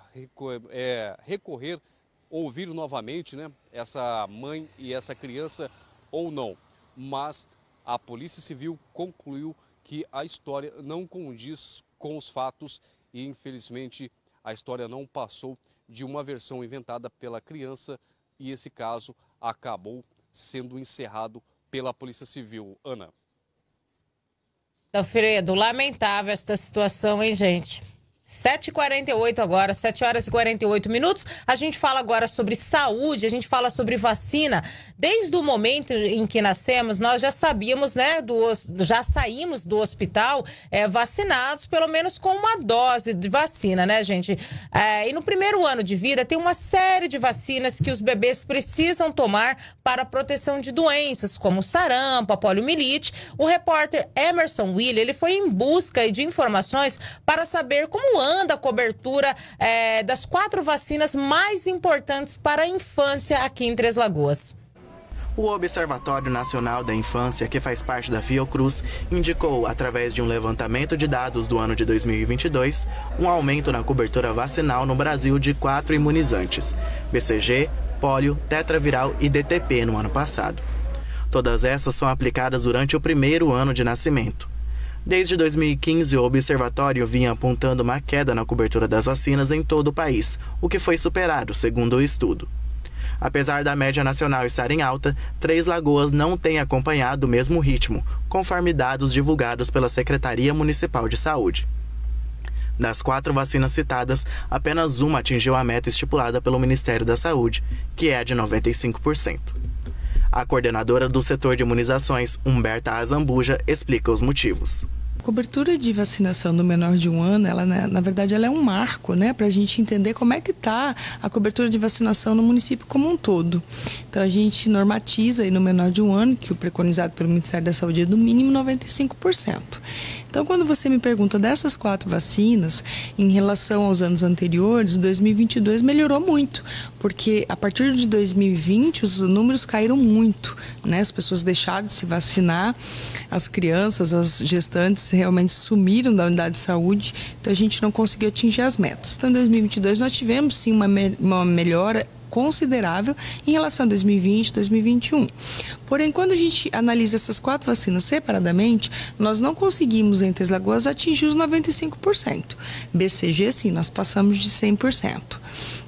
é, recorrer, ouvir novamente né, essa mãe e essa criança ou não. Mas a Polícia Civil concluiu que a história não condiz com os fatos e, infelizmente, a história não passou de uma versão inventada pela criança e esse caso acabou sendo encerrado pela Polícia Civil. Ana. Alfredo, então, lamentável esta situação, hein, gente? 7h48 agora, 7 horas e 48 minutos. A gente fala agora sobre saúde, a gente fala sobre vacina. Desde o momento em que nascemos, nós já sabíamos, né? Do, já saímos do hospital é, vacinados, pelo menos com uma dose de vacina, né, gente? É, e no primeiro ano de vida, tem uma série de vacinas que os bebês precisam tomar para proteção de doenças, como sarampo, poliomielite. O repórter Emerson Willi, ele foi em busca de informações para saber como anda a cobertura é, das quatro vacinas mais importantes para a infância aqui em Três Lagoas. O Observatório Nacional da Infância, que faz parte da Fiocruz, indicou, através de um levantamento de dados do ano de 2022, um aumento na cobertura vacinal no Brasil de quatro imunizantes: BCG, pólio, tetraviral e DTP no ano passado. Todas essas são aplicadas durante o primeiro ano de nascimento. Desde 2015, o observatório vinha apontando uma queda na cobertura das vacinas em todo o país, o que foi superado, segundo o estudo. Apesar da média nacional estar em alta, Três Lagoas não tem acompanhado o mesmo ritmo, conforme dados divulgados pela Secretaria Municipal de Saúde. Das quatro vacinas citadas, apenas uma atingiu a meta estipulada pelo Ministério da Saúde, que é a de 95%. A coordenadora do setor de imunizações, Humberta Azambuja, explica os motivos. A cobertura de vacinação do menor de um ano, ela na, né, na verdade ela é um marco, né, para a gente entender como é que está a cobertura de vacinação no município como um todo. Então a gente normatiza aí no menor de um ano que o preconizado pelo Ministério da Saúde é do mínimo 95%. Então, quando você me pergunta dessas quatro vacinas, em relação aos anos anteriores, 2022 melhorou muito, porque a partir de 2020 os números caíram muito, né? As pessoas deixaram de se vacinar, as crianças, as gestantes realmente sumiram da unidade de saúde, então a gente não conseguiu atingir as metas. Então, em 2022 nós tivemos sim uma, me uma melhora considerável em relação a 2020 e 2021. Porém, quando a gente analisa essas quatro vacinas separadamente, nós não conseguimos em Três Lagoas atingir os 95%. BCG, sim, nós passamos de 100%.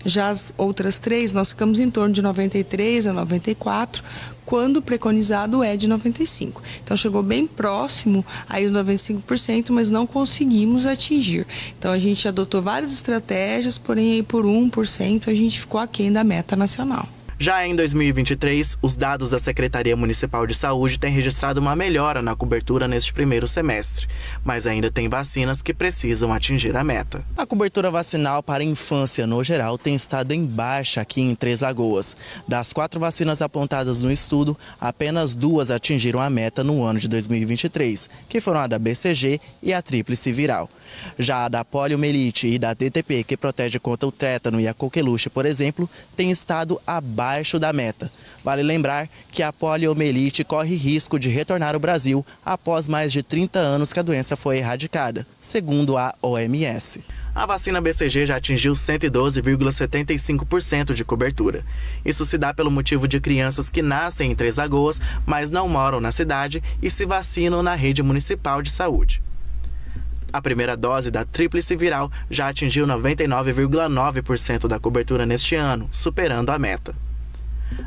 Já as outras três, nós ficamos em torno de 93 a 94, quando o preconizado é de 95. Então chegou bem próximo aí dos 95%, mas não conseguimos atingir. Então a gente adotou várias estratégias, porém aí por 1% a gente ficou aquém da meta nacional. Já em 2023, os dados da Secretaria Municipal de Saúde têm registrado uma melhora na cobertura neste primeiro semestre, mas ainda tem vacinas que precisam atingir a meta. A cobertura vacinal para a infância no geral tem estado em baixa aqui em Três Lagoas. Das quatro vacinas apontadas no estudo, apenas duas atingiram a meta no ano de 2023, que foram a da BCG e a tríplice viral. Já a da poliomielite e da TTP, que protege contra o tétano e a coqueluche, por exemplo, tem estado abaixo abaixo da meta. Vale lembrar que a poliomielite corre risco de retornar ao Brasil após mais de 30 anos que a doença foi erradicada, segundo a OMS. A vacina BCG já atingiu 112,75% de cobertura. Isso se dá pelo motivo de crianças que nascem em Três Lagoas, mas não moram na cidade e se vacinam na rede municipal de saúde. A primeira dose da tríplice viral já atingiu 99,9% da cobertura neste ano, superando a meta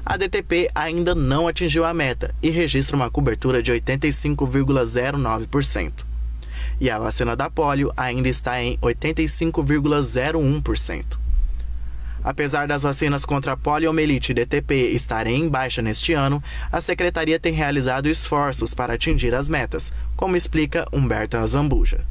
a DTP ainda não atingiu a meta e registra uma cobertura de 85,09%. E a vacina da polio ainda está em 85,01%. Apesar das vacinas contra poliomielite e DTP estarem em baixa neste ano, a secretaria tem realizado esforços para atingir as metas, como explica Humberto Azambuja.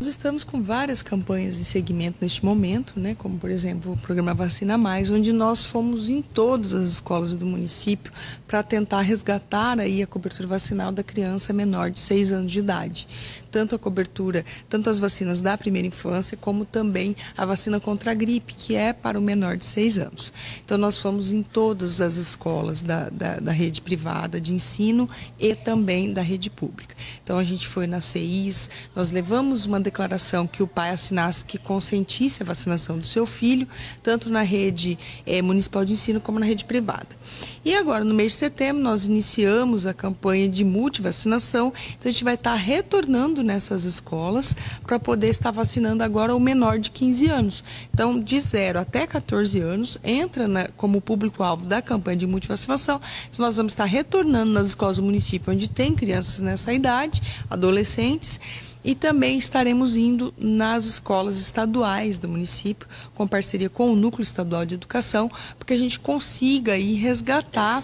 Nós estamos com várias campanhas de segmento neste momento, né, como por exemplo o programa Vacina Mais, onde nós fomos em todas as escolas do município para tentar resgatar aí a cobertura vacinal da criança menor de 6 anos de idade tanto a cobertura, tanto as vacinas da primeira infância, como também a vacina contra a gripe, que é para o menor de seis anos. Então, nós fomos em todas as escolas da, da, da rede privada de ensino e também da rede pública. Então, a gente foi na CIs, nós levamos uma declaração que o pai assinasse que consentisse a vacinação do seu filho, tanto na rede eh, municipal de ensino como na rede privada. E agora, no mês de setembro, nós iniciamos a campanha de multivacinação, então a gente vai estar retornando nessas escolas para poder estar vacinando agora o menor de 15 anos. Então, de 0 até 14 anos, entra na, como público-alvo da campanha de multivacinação. Então, nós vamos estar retornando nas escolas do município onde tem crianças nessa idade, adolescentes. E também estaremos indo nas escolas estaduais do município, com parceria com o Núcleo Estadual de Educação, para que a gente consiga aí resgatar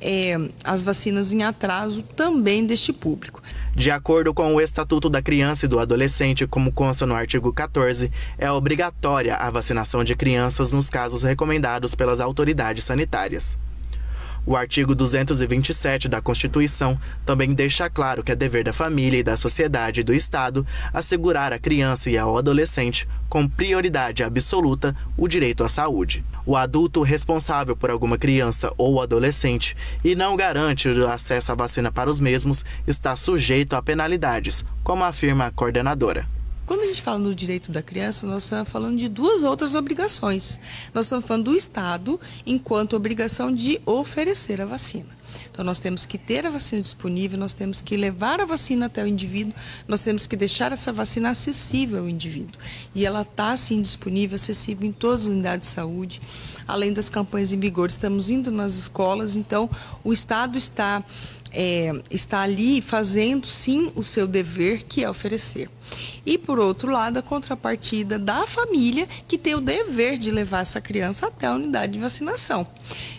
é, as vacinas em atraso também deste público. De acordo com o Estatuto da Criança e do Adolescente, como consta no artigo 14, é obrigatória a vacinação de crianças nos casos recomendados pelas autoridades sanitárias. O artigo 227 da Constituição também deixa claro que é dever da família e da sociedade e do Estado assegurar à criança e ao adolescente, com prioridade absoluta, o direito à saúde. O adulto responsável por alguma criança ou adolescente e não garante o acesso à vacina para os mesmos está sujeito a penalidades, como afirma a coordenadora. Quando a gente fala no direito da criança, nós estamos falando de duas outras obrigações. Nós estamos falando do Estado enquanto obrigação de oferecer a vacina. Então, nós temos que ter a vacina disponível, nós temos que levar a vacina até o indivíduo, nós temos que deixar essa vacina acessível ao indivíduo. E ela está, sim, disponível, acessível em todas as unidades de saúde. Além das campanhas em vigor, estamos indo nas escolas, então o Estado está é, está ali fazendo sim o seu dever, que é oferecer. E por outro lado, a contrapartida da família, que tem o dever de levar essa criança até a unidade de vacinação,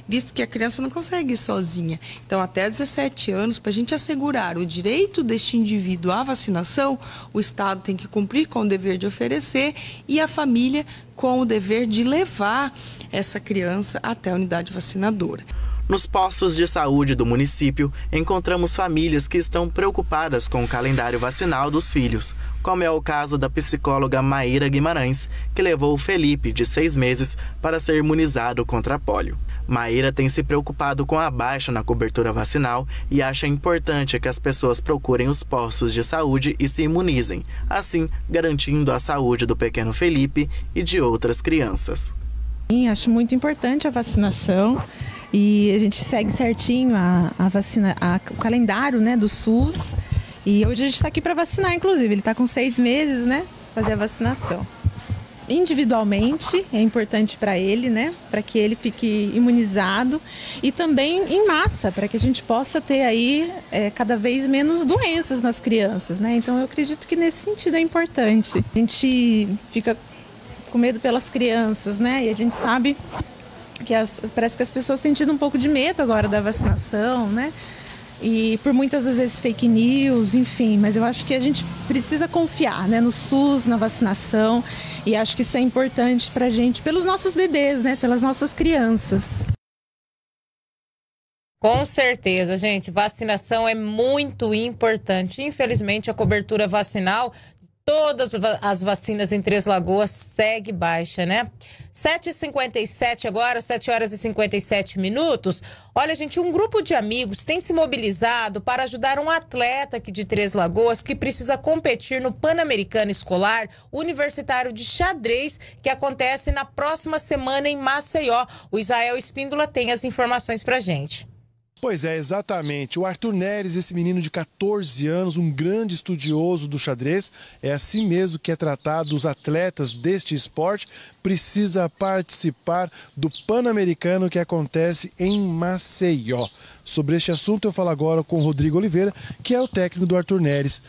visto que a criança não consegue ir sozinha. Então, até 17 anos, para a gente assegurar o direito deste indivíduo à vacinação, o Estado tem que cumprir com o dever de oferecer e a família com o dever de levar essa criança até a unidade vacinadora. Nos postos de saúde do município, encontramos famílias que estão preocupadas com o calendário vacinal dos filhos, como é o caso da psicóloga Maíra Guimarães, que levou o Felipe, de seis meses, para ser imunizado contra pólio. Maíra tem se preocupado com a baixa na cobertura vacinal e acha importante que as pessoas procurem os postos de saúde e se imunizem, assim garantindo a saúde do pequeno Felipe e de outras crianças. Sim, acho muito importante a vacinação. E a gente segue certinho a, a vacina, a, o calendário né, do SUS. E hoje a gente está aqui para vacinar, inclusive. Ele está com seis meses, né? Fazer a vacinação. Individualmente é importante para ele, né? Para que ele fique imunizado e também em massa, para que a gente possa ter aí é, cada vez menos doenças nas crianças, né? Então eu acredito que nesse sentido é importante. A gente fica com medo pelas crianças, né? E a gente sabe que as, parece que as pessoas têm tido um pouco de medo agora da vacinação, né? E por muitas vezes fake news, enfim, mas eu acho que a gente precisa confiar né, no SUS, na vacinação, e acho que isso é importante para a gente, pelos nossos bebês, né, pelas nossas crianças. Com certeza, gente. Vacinação é muito importante. Infelizmente, a cobertura vacinal todas as vacinas em Três Lagoas segue baixa, né? 7h57 agora, 7 horas e 57 minutos. Olha, gente, um grupo de amigos tem se mobilizado para ajudar um atleta aqui de Três Lagoas que precisa competir no Pan-Americano Escolar Universitário de Xadrez, que acontece na próxima semana em Maceió. O Israel Espíndola tem as informações pra gente. Pois é, exatamente. O Arthur Neres, esse menino de 14 anos, um grande estudioso do xadrez, é assim mesmo que é tratado os atletas deste esporte, precisa participar do Pan-Americano que acontece em Maceió. Sobre este assunto eu falo agora com o Rodrigo Oliveira, que é o técnico do Arthur Neres.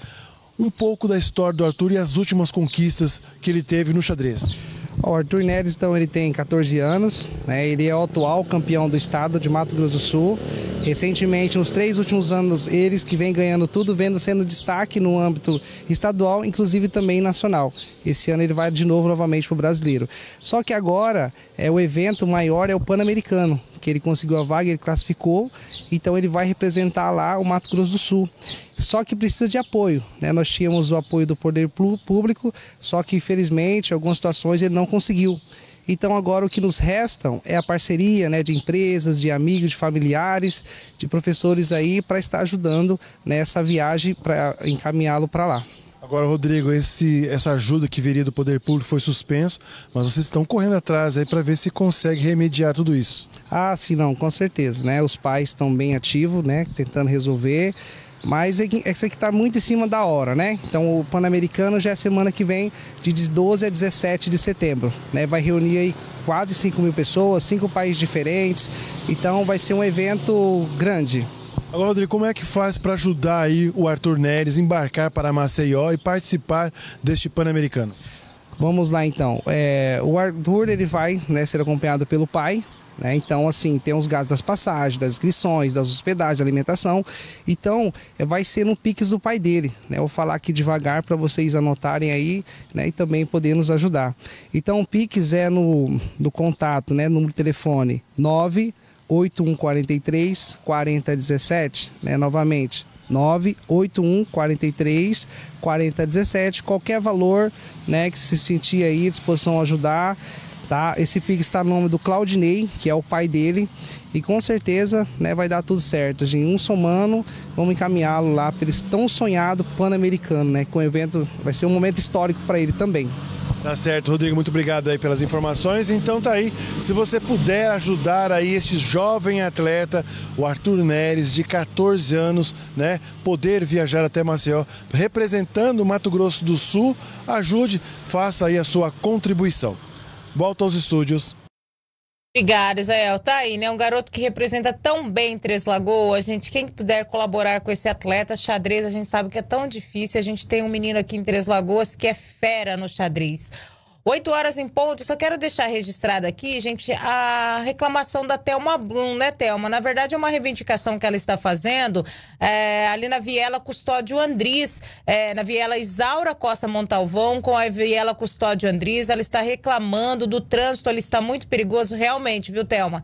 Um pouco da história do Arthur e as últimas conquistas que ele teve no xadrez. O Arthur Neres, então, ele tem 14 anos, né? ele é o atual campeão do estado de Mato Grosso do Sul. Recentemente, nos três últimos anos, eles que vem ganhando tudo, vendo sendo destaque no âmbito estadual, inclusive também nacional. Esse ano ele vai de novo novamente para o brasileiro. Só que agora é o evento maior é o Pan-Americano, que ele conseguiu a vaga, ele classificou, então ele vai representar lá o Mato Grosso do Sul. Só que precisa de apoio, né? Nós tínhamos o apoio do poder público, só que infelizmente, em algumas situações ele não conseguiu. Então agora o que nos restam é a parceria né, de empresas, de amigos, de familiares, de professores aí para estar ajudando nessa viagem para encaminhá-lo para lá. Agora, Rodrigo, esse, essa ajuda que viria do poder público foi suspenso, mas vocês estão correndo atrás aí para ver se consegue remediar tudo isso. Ah, sim, não, com certeza, né? Os pais estão bem ativos, né? Tentando resolver. Mas é que é está muito em cima da hora, né? Então o Pan-Americano já é semana que vem, de 12 a 17 de setembro. Né? Vai reunir aí quase 5 mil pessoas, cinco países diferentes. Então vai ser um evento grande. Agora, Rodrigo, como é que faz para ajudar aí o Arthur Neres embarcar para Maceió e participar deste Pan-Americano? Vamos lá então. É, o Arthur ele vai né, ser acompanhado pelo pai, né? Então, assim, tem os gastos das passagens, das inscrições, das hospedagens, da alimentação. Então, é, vai ser no Pix do pai dele. Né? vou falar aqui devagar para vocês anotarem aí né? e também poder nos ajudar. Então, o Pix é no, no contato, né? número de telefone 9 98143 4017, né? Novamente, 981 43 40 qualquer valor, né, que se sentir aí à disposição a ajudar, tá? Esse Pix está no nome do Claudinei, que é o pai dele, e com certeza, né, vai dar tudo certo. Em um somano, vamos encaminhá-lo lá para esse tão sonhado Pan-Americano, né, que o evento vai ser um momento histórico para ele também. Tá certo, Rodrigo, muito obrigado aí pelas informações. Então tá aí, se você puder ajudar aí este jovem atleta, o Arthur Neres, de 14 anos, né, poder viajar até Maceió, representando o Mato Grosso do Sul, ajude, faça aí a sua contribuição. Volta aos estúdios. Obrigada, Israel. É, tá aí, né? Um garoto que representa tão bem Três Lagoas. Gente, quem puder colaborar com esse atleta, xadrez, a gente sabe que é tão difícil. A gente tem um menino aqui em Três Lagoas que é fera no xadrez. 8 horas em ponto, só quero deixar registrado aqui, gente, a reclamação da Thelma Blum, né, Thelma? Na verdade, é uma reivindicação que ela está fazendo é, ali na Viela Custódio Andriz, é, na Viela Isaura Costa Montalvão, com a Viela Custódio Andriz. Ela está reclamando do trânsito, ali está muito perigoso, realmente, viu, Thelma?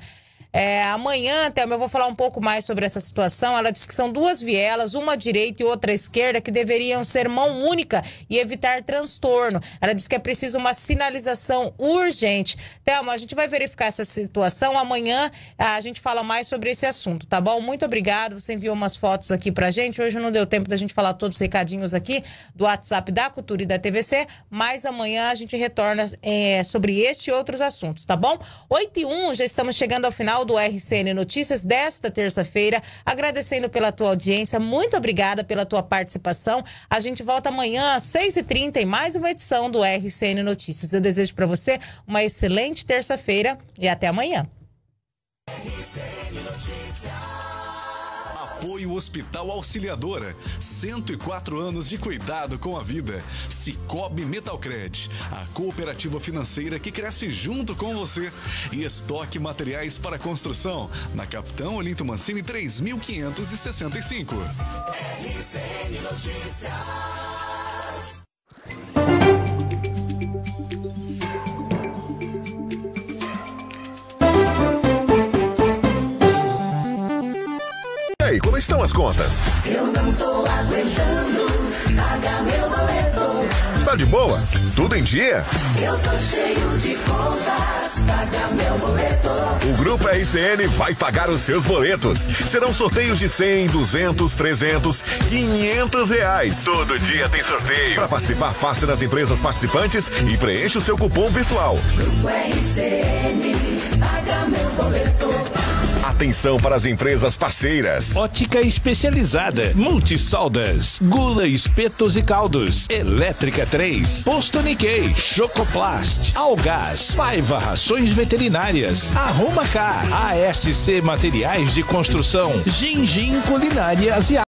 É, amanhã, Thelma, eu vou falar um pouco mais sobre essa situação. Ela diz que são duas vielas, uma direita e outra esquerda, que deveriam ser mão única e evitar transtorno. Ela diz que é preciso uma sinalização urgente. Thelma, a gente vai verificar essa situação. Amanhã a gente fala mais sobre esse assunto, tá bom? Muito obrigado. Você enviou umas fotos aqui pra gente. Hoje não deu tempo da gente falar todos os recadinhos aqui do WhatsApp da Cultura e da TVC, mas amanhã a gente retorna é, sobre este e outros assuntos, tá bom? 8 e 1, já estamos chegando ao final do RCN Notícias desta terça-feira. Agradecendo pela tua audiência, muito obrigada pela tua participação. A gente volta amanhã às 6h30 em mais uma edição do RCN Notícias. Eu desejo para você uma excelente terça-feira e até amanhã. RCN Notícias apoio Hospital Auxiliadora. 104 anos de cuidado com a vida. Cicobi Metalcred, a cooperativa financeira que cresce junto com você. E estoque materiais para construção na Capitão Olinto Mancini 3565. RCN Notícias. Como estão as contas? Eu não tô aguentando pagar meu boleto. Tá de boa? Tudo em dia? Eu tô cheio de contas, paga meu boleto. O Grupo RCN vai pagar os seus boletos. Serão sorteios de 100, 200, 300, 500 reais. Todo dia tem sorteio. Para participar, passe nas empresas participantes e preencha o seu cupom virtual. Grupo RCN, paga meu boleto. Atenção para as empresas parceiras. Ótica especializada. Multisaldas. Gula, espetos e caldos. Elétrica 3. Posto Nikkei. Chocoplast. Algás. Paiva Rações Veterinárias. Arruma K. ASC Materiais de Construção. Gingin Culinária Asiática.